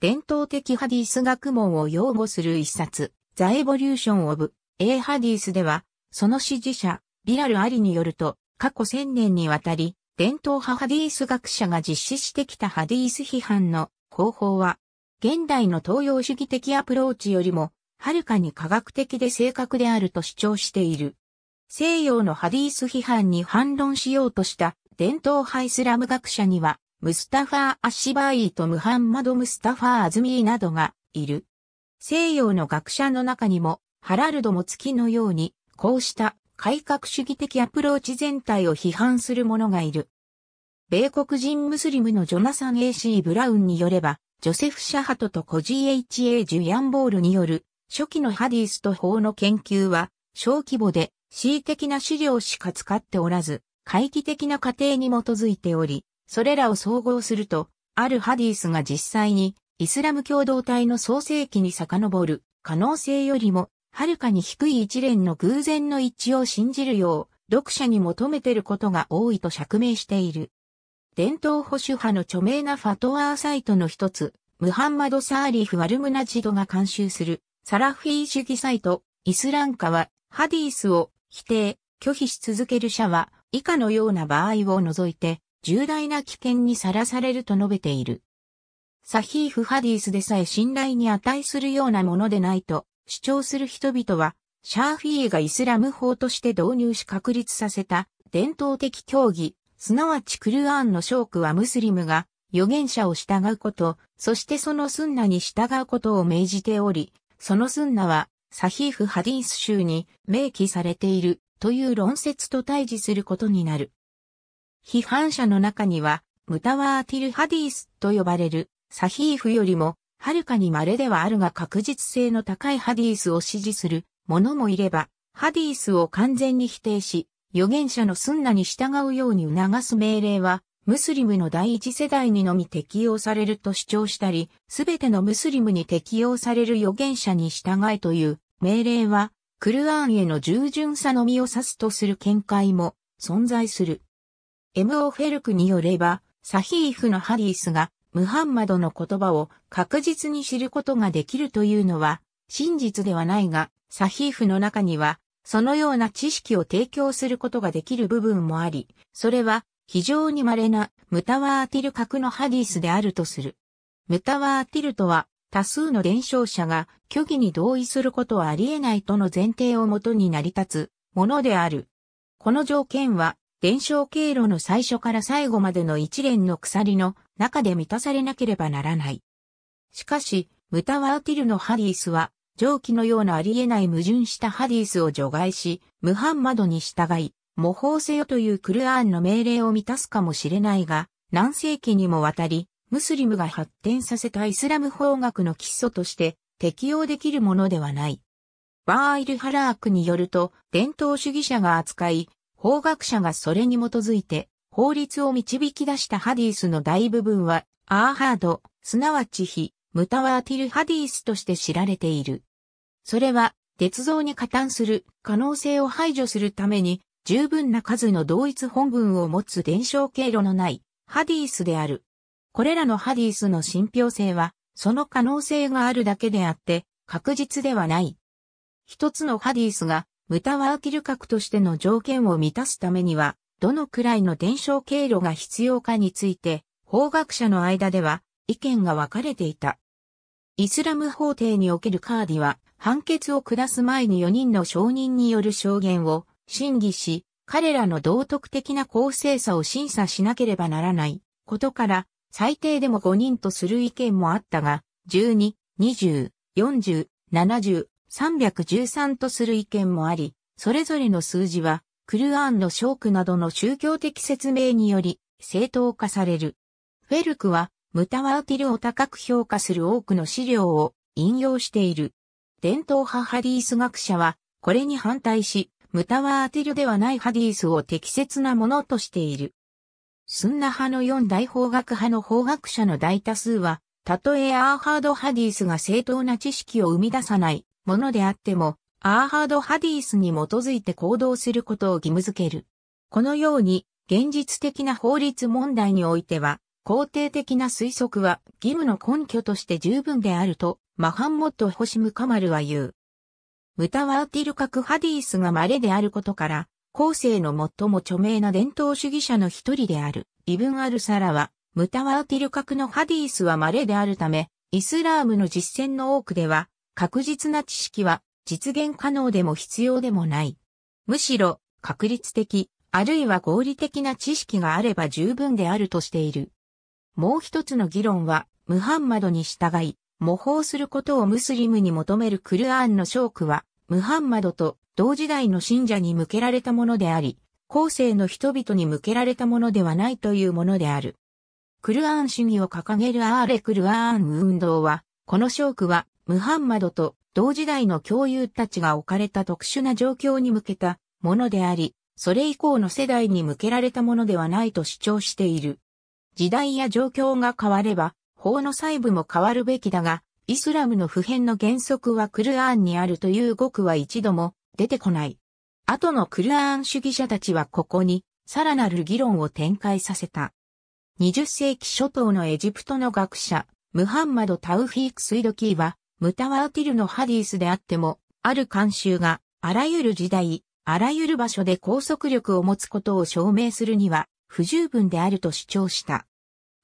伝統的ハディース学問を擁護する一冊、ザ・エボリューション・オブ・ A・ ハディースでは、その支持者、ビラル・アリによると、過去1000年にわたり、伝統派ハディース学者が実施してきたハディース批判の方法は、現代の東洋主義的アプローチよりも、はるかに科学的で正確であると主張している。西洋のハディース批判に反論しようとした伝統派イスラム学者には、ムスタファー・アッシバーイとムハンマド・ムスタファー・アズミーなどがいる。西洋の学者の中にも、ハラルド・も月のように、こうした改革主義的アプローチ全体を批判する者がいる。米国人ムスリムのジョナサン・ A.C. ブラウンによれば、ジョセフ・シャハトとコジ H.A. ジュヤンボールによる初期のハディースと法の研究は小規模で恣意的な資料しか使っておらず、回帰的な過程に基づいており、それらを総合すると、あるハディスが実際にイスラム共同体の創世記に遡る可能性よりも、はるかに低い一連の偶然の一致を信じるよう、読者に求めてることが多いと釈明している。伝統保守派の著名なファトワーサイトの一つ、ムハンマド・サーリーフ・ワルムナジドが監修する、サラフィー主義サイト、イスランカは、ハディースを否定、拒否し続ける者は、以下のような場合を除いて、重大な危険にさらされると述べている。サヒーフ・ハディスでさえ信頼に値するようなものでないと主張する人々は、シャーフィーがイスラム法として導入し確立させた伝統的教義、すなわちクルアーンのショークはムスリムが預言者を従うこと、そしてそのスンナに従うことを命じており、そのスンナはサヒーフ・ハディース州に明記されているという論説と対峙することになる。批判者の中には、ムタワーティル・ハディースと呼ばれるサヒーフよりも、はるかに稀ではあるが確実性の高いハディースを支持する者もいれば、ハディースを完全に否定し、預言者のスンナに従うように促す命令はムスリムの第一世代にのみ適用されると主張したり、すべてのムスリムに適用される預言者に従えという命令は、クルアーンへの従順さのみを指すとする見解も存在する。M.O. フェルクによれば、サヒーフのハディスがムハンマドの言葉を確実に知ることができるというのは真実ではないが、サヒーフの中にはそのような知識を提供することができる部分もあり、それは非常に稀なムタワーティル核のハディスであるとする。ムタワーティルとは多数の伝承者が虚偽に同意することはあり得ないとの前提をもとに成り立つものである。この条件は伝承経路の最初から最後までの一連の鎖の中で満たされなければならない。しかし、ムタワーティルのハディスは、上記のようなあり得ない矛盾したハディスを除外し、ムハンマドに従い、模倣せよというクルアーンの命令を満たすかもしれないが、何世紀にもわたり、ムスリムが発展させたイスラム法学の基礎として適用できるものではない。バーイル・ハラークによると、伝統主義者が扱い、法学者がそれに基づいて、法律を導き出したハディスの大部分は、アーハード、すなわち非、ムタワーティル・ハディスとして知られている。それは、鉄道に加担する可能性を排除するために、十分な数の同一本文を持つ伝承経路のないハディースである。これらのハディースの信憑性は、その可能性があるだけであって、確実ではない。一つのハディースが、ムタワーキル格としての条件を満たすためには、どのくらいの伝承経路が必要かについて、法学者の間では意見が分かれていた。イスラム法廷におけるカーディは判決を下す前に4人の証人による証言を審議し、彼らの道徳的な公正さを審査しなければならないことから、最低でも5人とする意見もあったが、12、20、40、70、313とする意見もあり、それぞれの数字は、クルアーンのショークなどの宗教的説明により正当化される。フェルクは、ムタワーティルを高く評価する多くの資料を引用している。伝統派ハリース学者は、これに反対し、ムタワーティルではないハディースを適切なものとしている。スンナ派の四大法学派の法学者の大多数は、たとえアーハードハディースが正当な知識を生み出さないものであっても、アーハードハディースに基づいて行動することを義務づける。このように、現実的な法律問題においては、肯定的な推測は義務の根拠として十分であると、マハンモット・ホシム・カマルは言う。ムタワーティル核ハディースが稀であることから、後世の最も著名な伝統主義者の一人である、イブン・アル・サラは、ムタワーティル核のハディースは稀であるため、イスラームの実践の多くでは、確実な知識は実現可能でも必要でもない。むしろ、確率的、あるいは合理的な知識があれば十分であるとしている。もう一つの議論は、ムハンマドに従い、模倣することをムスリムに求めるクルアーンのークは、ムハンマドと同時代の信者に向けられたものであり、後世の人々に向けられたものではないというものである。クルアーン主義を掲げるアーレ・クルアーン運動は、このークは、ムハンマドと同時代の教有たちが置かれた特殊な状況に向けたものであり、それ以降の世代に向けられたものではないと主張している。時代や状況が変われば、法の細部も変わるべきだが、イスラムの普遍の原則はクルアーンにあるという語句は一度も出てこない。後のクルアーン主義者たちはここに、さらなる議論を展開させた。20世紀初頭のエジプトの学者、ムハンマド・タウフィーク・スイドキーは、ムタワーティルのハディースであっても、ある慣習が、あらゆる時代、あらゆる場所で拘束力を持つことを証明するには、不十分であると主張した。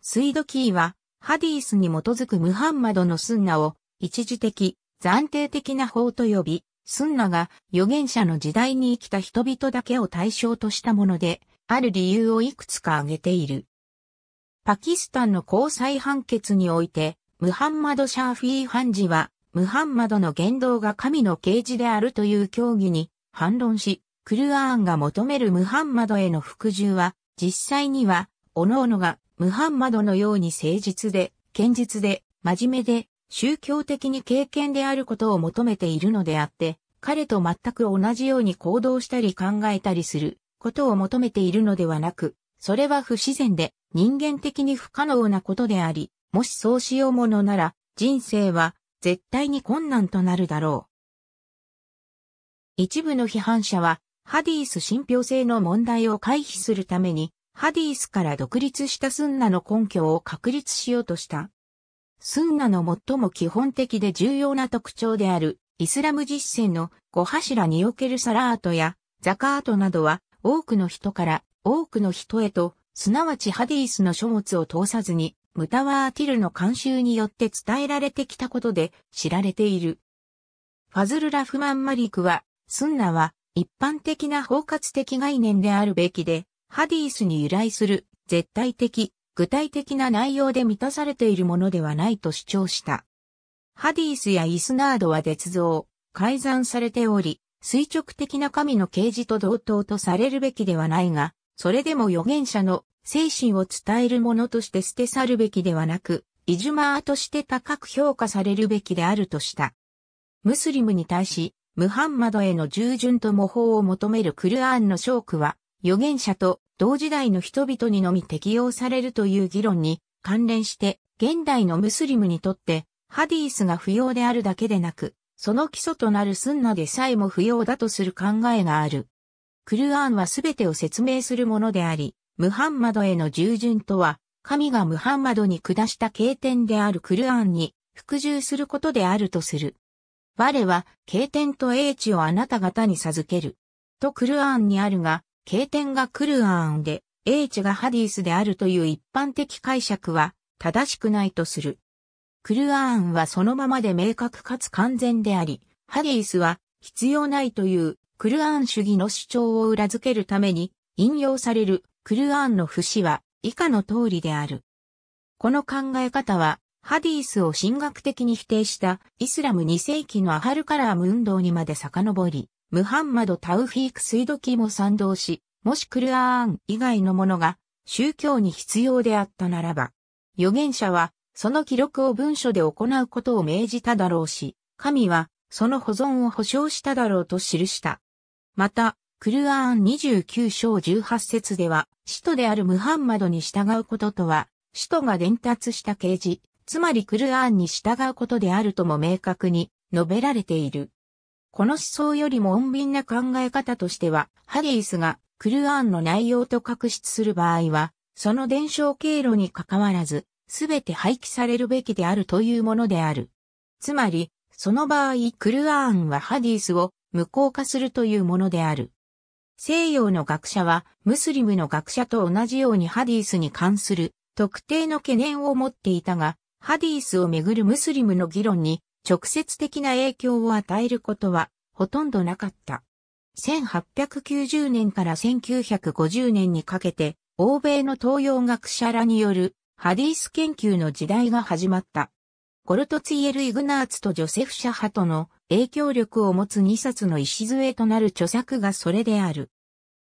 スイドキーは、ハディースに基づくムハンマドのスンナを一時的、暫定的な法と呼び、スンナが預言者の時代に生きた人々だけを対象としたもので、ある理由をいくつか挙げている。パキスタンの交際判決において、ムハンマド・シャーフィー・判事は、ムハンマドの言動が神の啓示であるという教義に反論し、クルアーンが求めるムハンマドへの服従は、実際には、各々がムハンマドのように誠実で、堅実で、真面目で、宗教的に経験であることを求めているのであって、彼と全く同じように行動したり考えたりすることを求めているのではなく、それは不自然で人間的に不可能なことであり、もしそうしようものなら人生は絶対に困難となるだろう。一部の批判者は、ハディス信憑性の問題を回避するために、ハディースから独立したスンナの根拠を確立しようとした。スンナの最も基本的で重要な特徴であるイスラム実践の5柱におけるサラートやザカートなどは多くの人から多くの人へと、すなわちハディースの書物を通さずにムタワーティルの監修によって伝えられてきたことで知られている。ファズル・ラフマン・マリクは、スンナは一般的な包括的概念であるべきで、ハディースに由来する絶対的、具体的な内容で満たされているものではないと主張した。ハディースやイスナードは絶造、改ざんされており、垂直的な神の啓示と同等とされるべきではないが、それでも預言者の精神を伝えるものとして捨て去るべきではなく、イジュマーとして高く評価されるべきであるとした。ムスリムに対し、ムハンマドへの従順と模倣を求めるクルアーンのショークは、預言者と同時代の人々にのみ適用されるという議論に関連して、現代のムスリムにとって、ハディースが不要であるだけでなく、その基礎となるスンナでさえも不要だとする考えがある。クルアーンはすべてを説明するものであり、ムハンマドへの従順とは、神がムハンマドに下した経典であるクルアーンに服従することであるとする。我は経典と英知をあなた方に授ける。とクルアーンにあるが、経典がクルアーンで、英知がハディスであるという一般的解釈は正しくないとする。クルアーンはそのままで明確かつ完全であり、ハディスは必要ないというクルアーン主義の主張を裏付けるために引用されるクルアーンの節は以下の通りである。この考え方はハディースを神学的に否定したイスラム2世紀のアハルカラーム運動にまで遡り、ムハンマド・タウフィーク・スイドキも賛同し、もしクルアーン以外のものが宗教に必要であったならば、預言者はその記録を文書で行うことを命じただろうし、神はその保存を保証しただろうと記した。また、クルアーン29章18節では、使徒であるムハンマドに従うこととは、使徒が伝達した啓示、つまりクルアーンに従うことであるとも明確に述べられている。この思想よりも穏便な考え方としては、ハディースがクルアーンの内容と確執する場合は、その伝承経路に関わらず、すべて廃棄されるべきであるというものである。つまり、その場合、クルアーンはハディースを無効化するというものである。西洋の学者は、ムスリムの学者と同じようにハディースに関する特定の懸念を持っていたが、ハディースをめぐるムスリムの議論に直接的な影響を与えることはほとんどなかった。1890年から1950年にかけて、欧米の東洋学者らによるハディース研究の時代が始まった。ゴルトツィエル・イグナーツとジョセフ・シャハとの影響力を持つ2冊の礎となる著作がそれである。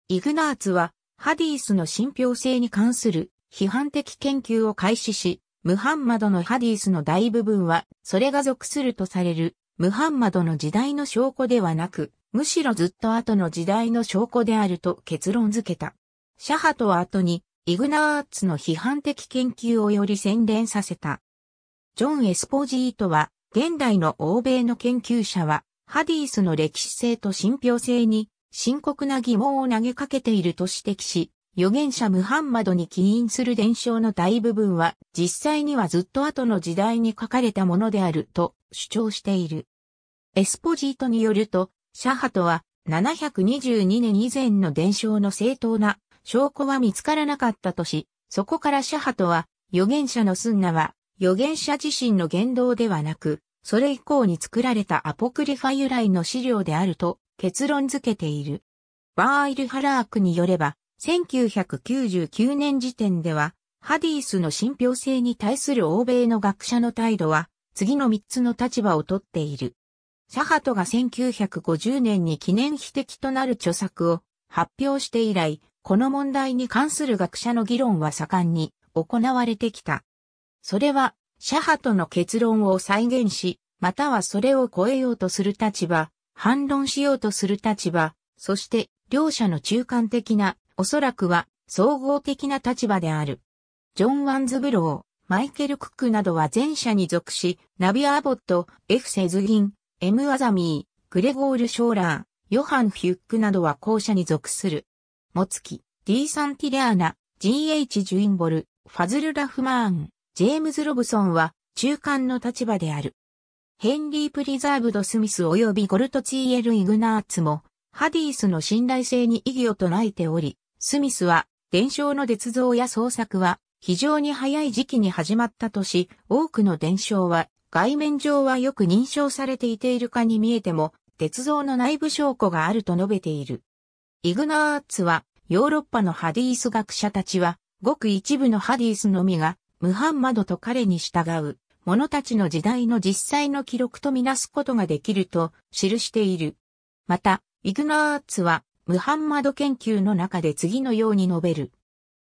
イグナーツは、ハディースの信憑性に関する批判的研究を開始し、ムハンマドのハディースの大部分は、それが属するとされる、ムハンマドの時代の証拠ではなく、むしろずっと後の時代の証拠であると結論付けた。シャハとは後に、イグナーツの批判的研究をより洗練させた。ジョン・エスポジートは、現代の欧米の研究者は、ハディースの歴史性と信憑性に深刻な疑問を投げかけていると指摘し、預言者ムハンマドに起因する伝承の大部分は実際にはずっと後の時代に書かれたものであると主張している。エスポジートによると、シャハトは722年以前の伝承の正当な証拠は見つからなかったとし、そこからシャハトは預言者のスンナは預言者自身の言動ではなく、それ以降に作られたアポクリファ由来の資料であると結論付けている。バーイルハラークによれば、1999年時点では、ハディースの信憑性に対する欧米の学者の態度は、次の3つの立場をとっている。シャハトが1950年に記念碑的となる著作を発表して以来、この問題に関する学者の議論は盛んに行われてきた。それは、シャハトの結論を再現し、またはそれを超えようとする立場、反論しようとする立場、そして両者の中間的なおそらくは総合的な立場である。ジョン・ワンズブロー、マイケル・クックなどは前者に属し、ナビ・アーボット、エフ・セズギン、エム・アザミー、グレゴール・ショーラー、ヨハン・ヒュックなどは後者に属する。モツキ、デー・サンティレアナ、G.H. ジュインボル、ファズル・ラフマーン、ジェームズ・ロブソンは中間の立場である。ヘンリー・プリザーブド・スミス及びゴルト・チーエル・イグナーツも、ハディースの信頼性に異議を唱えており、スミスは、伝承の鉄造や創作は、非常に早い時期に始まったとし、多くの伝承は、外面上はよく認証されていているかに見えても、鉄造の内部証拠があると述べている。イグナーツは、ヨーロッパのハディース学者たちは、ごく一部のハディースのみが、ムハンマドと彼に従う、者たちの時代の実際の記録とみなすことができると記している。また、イグナーツは、ムハンマド研究の中で次のように述べる。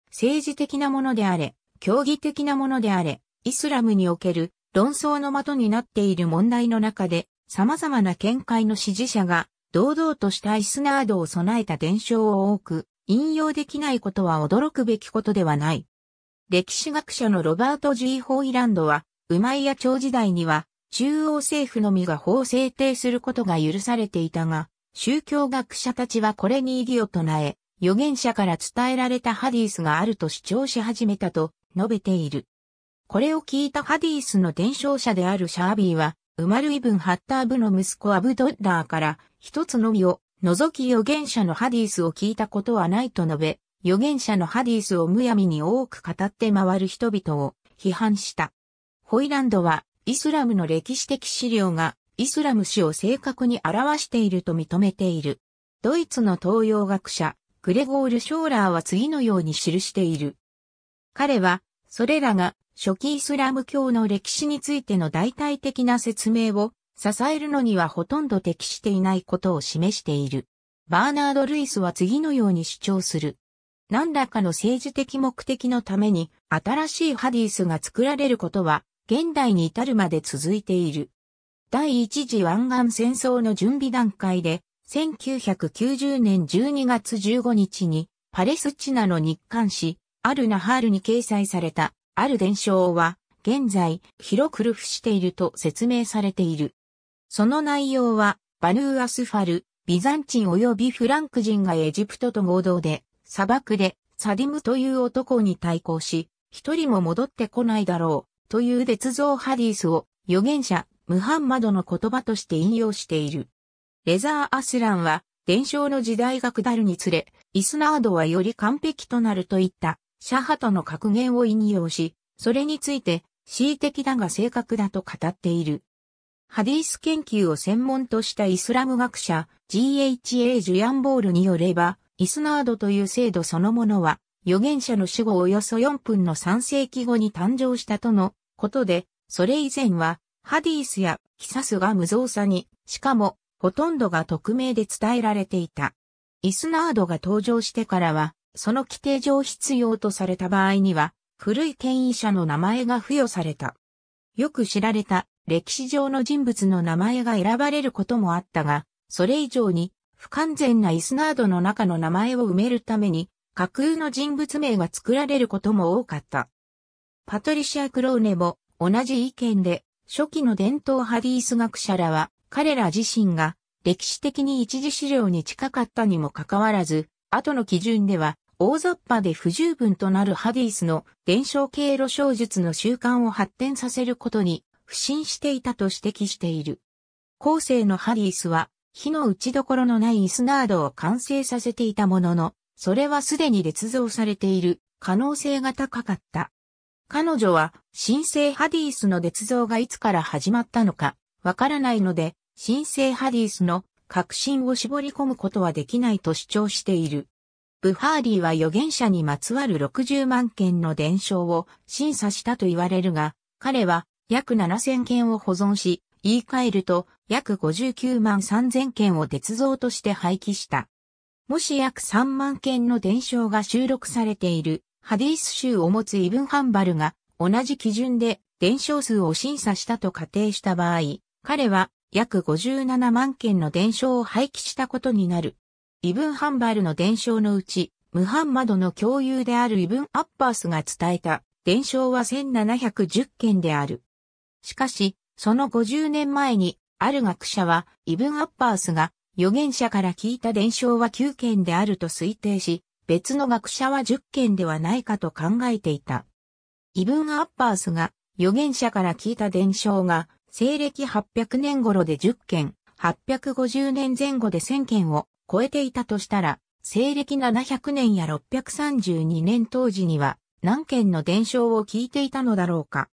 政治的なものであれ、競技的なものであれ、イスラムにおける論争の的になっている問題の中で、様々な見解の支持者が、堂々としたイスナードを備えた伝承を多く、引用できないことは驚くべきことではない。歴史学者のロバート・ G・ ホイランドは、ウマイヤ朝時代には、中央政府のみが法制定することが許されていたが、宗教学者たちはこれに異議を唱え、預言者から伝えられたハディースがあると主張し始めたと述べている。これを聞いたハディースの伝承者であるシャービーは、ウマルイブン・ハッターブの息子アブドッダーから一つのみを除き預言者のハディースを聞いたことはないと述べ、預言者のハディースをむやみに多く語って回る人々を批判した。ホイランドはイスラムの歴史的資料がイスラム史を正確に表していると認めている。ドイツの東洋学者、グレゴール・ショーラーは次のように記している。彼は、それらが初期イスラム教の歴史についての代替的な説明を支えるのにはほとんど適していないことを示している。バーナード・ルイスは次のように主張する。何らかの政治的目的のために新しいハディスが作られることは現代に至るまで続いている。第一次湾岸戦争の準備段階で、1990年12月15日に、パレスチナの日刊誌、アルナハールに掲載された、ある伝承は、現在、広くルフしていると説明されている。その内容は、バヌーアスファル、ビザンチン及びフランク人がエジプトと合同で、砂漠で、サディムという男に対抗し、一人も戻ってこないだろう、という絶造ハディスを、預言者、ムハンマドの言葉として引用している。レザー・アスランは、伝承の時代が下るにつれ、イスナードはより完璧となるといった、シャハとの格言を引用し、それについて、恣意的だが正確だと語っている。ハディース研究を専門としたイスラム学者 GHA ジュヤンボールによれば、イスナードという制度そのものは、預言者の死後およそ4分の3世紀後に誕生したとのことで、それ以前はハディースやキサスが無造作に、しかも、ほとんどが匿名で伝えられていた。イスナードが登場してからは、その規定上必要とされた場合には、古い権威者の名前が付与された。よく知られた歴史上の人物の名前が選ばれることもあったが、それ以上に不完全なイスナードの中の名前を埋めるために架空の人物名が作られることも多かった。パトリシア・クローネも同じ意見で初期の伝統ハディース学者らは、彼ら自身が歴史的に一次資料に近かったにもかかわらず、後の基準では大雑把で不十分となるハディースの伝承経路小術の習慣を発展させることに不信していたと指摘している。後世のハディースは、火の打ちどころのないイスナードを完成させていたものの、それはすでに劣造されている可能性が高かった。彼女は神聖ハディースの捏像がいつから始まったのかわからないので、神聖ハディースの核心を絞り込むことはできないと主張している。ブハーリーは預言者にまつわる60万件の伝承を審査したと言われるが、彼は約7000件を保存し、言い換えると約59万3000件を鉄像として廃棄した。もし約3万件の伝承が収録されているハディース州を持つイブン・ハンバルが同じ基準で伝承数を審査したと仮定した場合、彼は約57万件の伝承を廃棄したことになる。イブン・ハンバルの伝承のうち、ムハンマドの共有であるイブン・アッパースが伝えた伝承は1710件である。しかし、その50年前に、ある学者は、イブン・アッパースが預言者から聞いた伝承は9件であると推定し、別の学者は10件ではないかと考えていた。イブン・アッパースが預言者から聞いた伝承が西暦800年頃で10件、850年前後で1000件を超えていたとしたら、西暦700年や632年当時には何件の伝承を聞いていたのだろうか。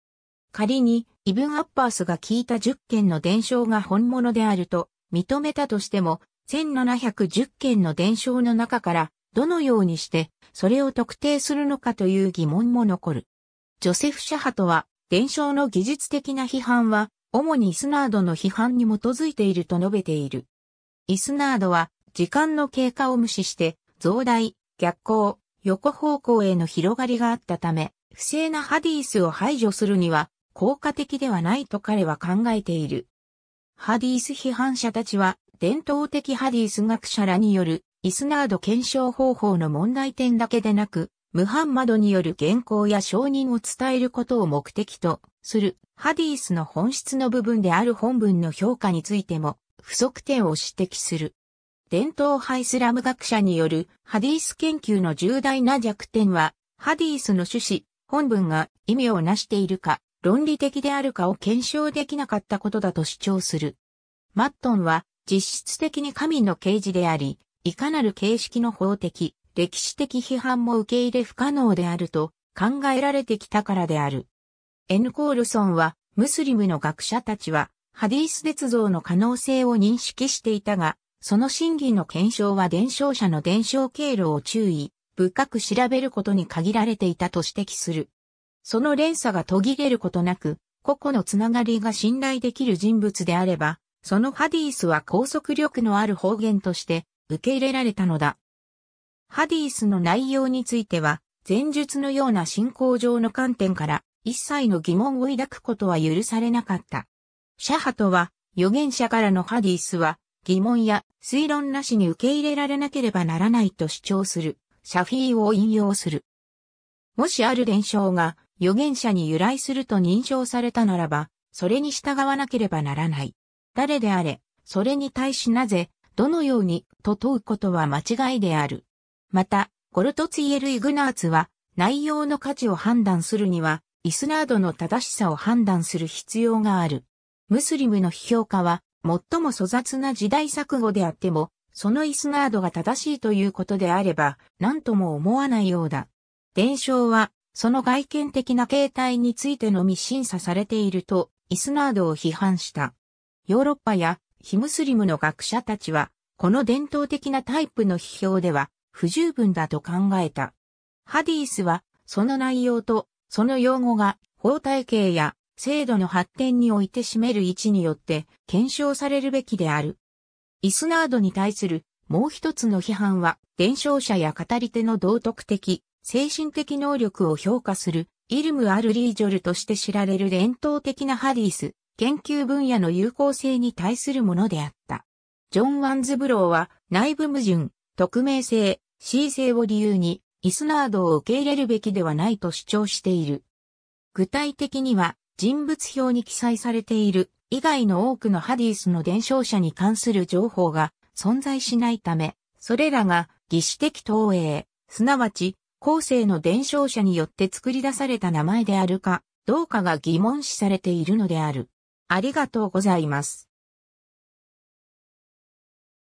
仮にイブン・アッパースが聞いた10件の伝承が本物であると認めたとしても、1710件の伝承の中からどのようにして、それを特定するのかという疑問も残る。ジョセフ・シャハトは、伝承の技術的な批判は、主にイスナードの批判に基づいていると述べている。イスナードは、時間の経過を無視して、増大、逆行、横方向への広がりがあったため、不正なハディースを排除するには、効果的ではないと彼は考えている。ハディース批判者たちは、伝統的ハディース学者らによるイスナード検証方法の問題点だけでなく、ムハンマドによる原稿や承認を伝えることを目的とするハディースの本質の部分である本文の評価についても不足点を指摘する。伝統派イスラム学者によるハディース研究の重大な弱点は、ハディースの趣旨、本文が意味を成しているか、論理的であるかを検証できなかったことだと主張する。マットンは実質的に神の啓示であり、いかなる形式の法的、歴史的批判も受け入れ不可能であると考えられてきたからである。N コールソンは、ムスリムの学者たちは、ハディース鉄造の可能性を認識していたが、その真偽の検証は伝承者の伝承経路を注意、深く調べることに限られていたと指摘する。その連鎖が途切れることなく、個々のつながりが信頼できる人物であれば、そのハディースは拘束力のある方言として受け入れられたのだ。ハディースの内容については、前述のような信仰上の観点から一切の疑問を抱くことは許されなかった。シャハとは、預言者からのハディースは、疑問や推論なしに受け入れられなければならないと主張する、シャフィーを引用する。もしある伝承が預言者に由来すると認証されたならば、それに従わなければならない。誰であれ、それに対しなぜどのようにと問うことは間違いである。また、ゴルトツィエル・イグナーツは、内容の価値を判断するには、イスナードの正しさを判断する必要がある。ムスリムの批評家は、最も粗雑な時代錯誤であっても、そのイスナードが正しいということであれば、何とも思わないようだ。伝承は、その外見的な形態についてのみ審査されていると、イスナードを批判した。ヨーロッパや非ムスリムの学者たちは、この伝統的なタイプの批評では不十分だと考えた。ハディースは、その内容と、その用語が法体系や制度の発展において占める位置によって検証されるべきである。イスナードに対するもう一つの批判は、伝承者や語り手の道徳的、精神的能力を評価する、イルム・アル・リージョルとして知られる伝統的なハディース、研究分野の有効性に対するものであった。ジョン・ワンズブローは内部矛盾、匿名性、恣性を理由に、イスナードを受け入れるべきではないと主張している。具体的には、人物表に記載されている以外の多くのハディスの伝承者に関する情報が存在しないため、それらが義肢的投影、すなわち、後世の伝承者によって作り出された名前であるか、どうかが疑問視されているのである。ありがとうございます。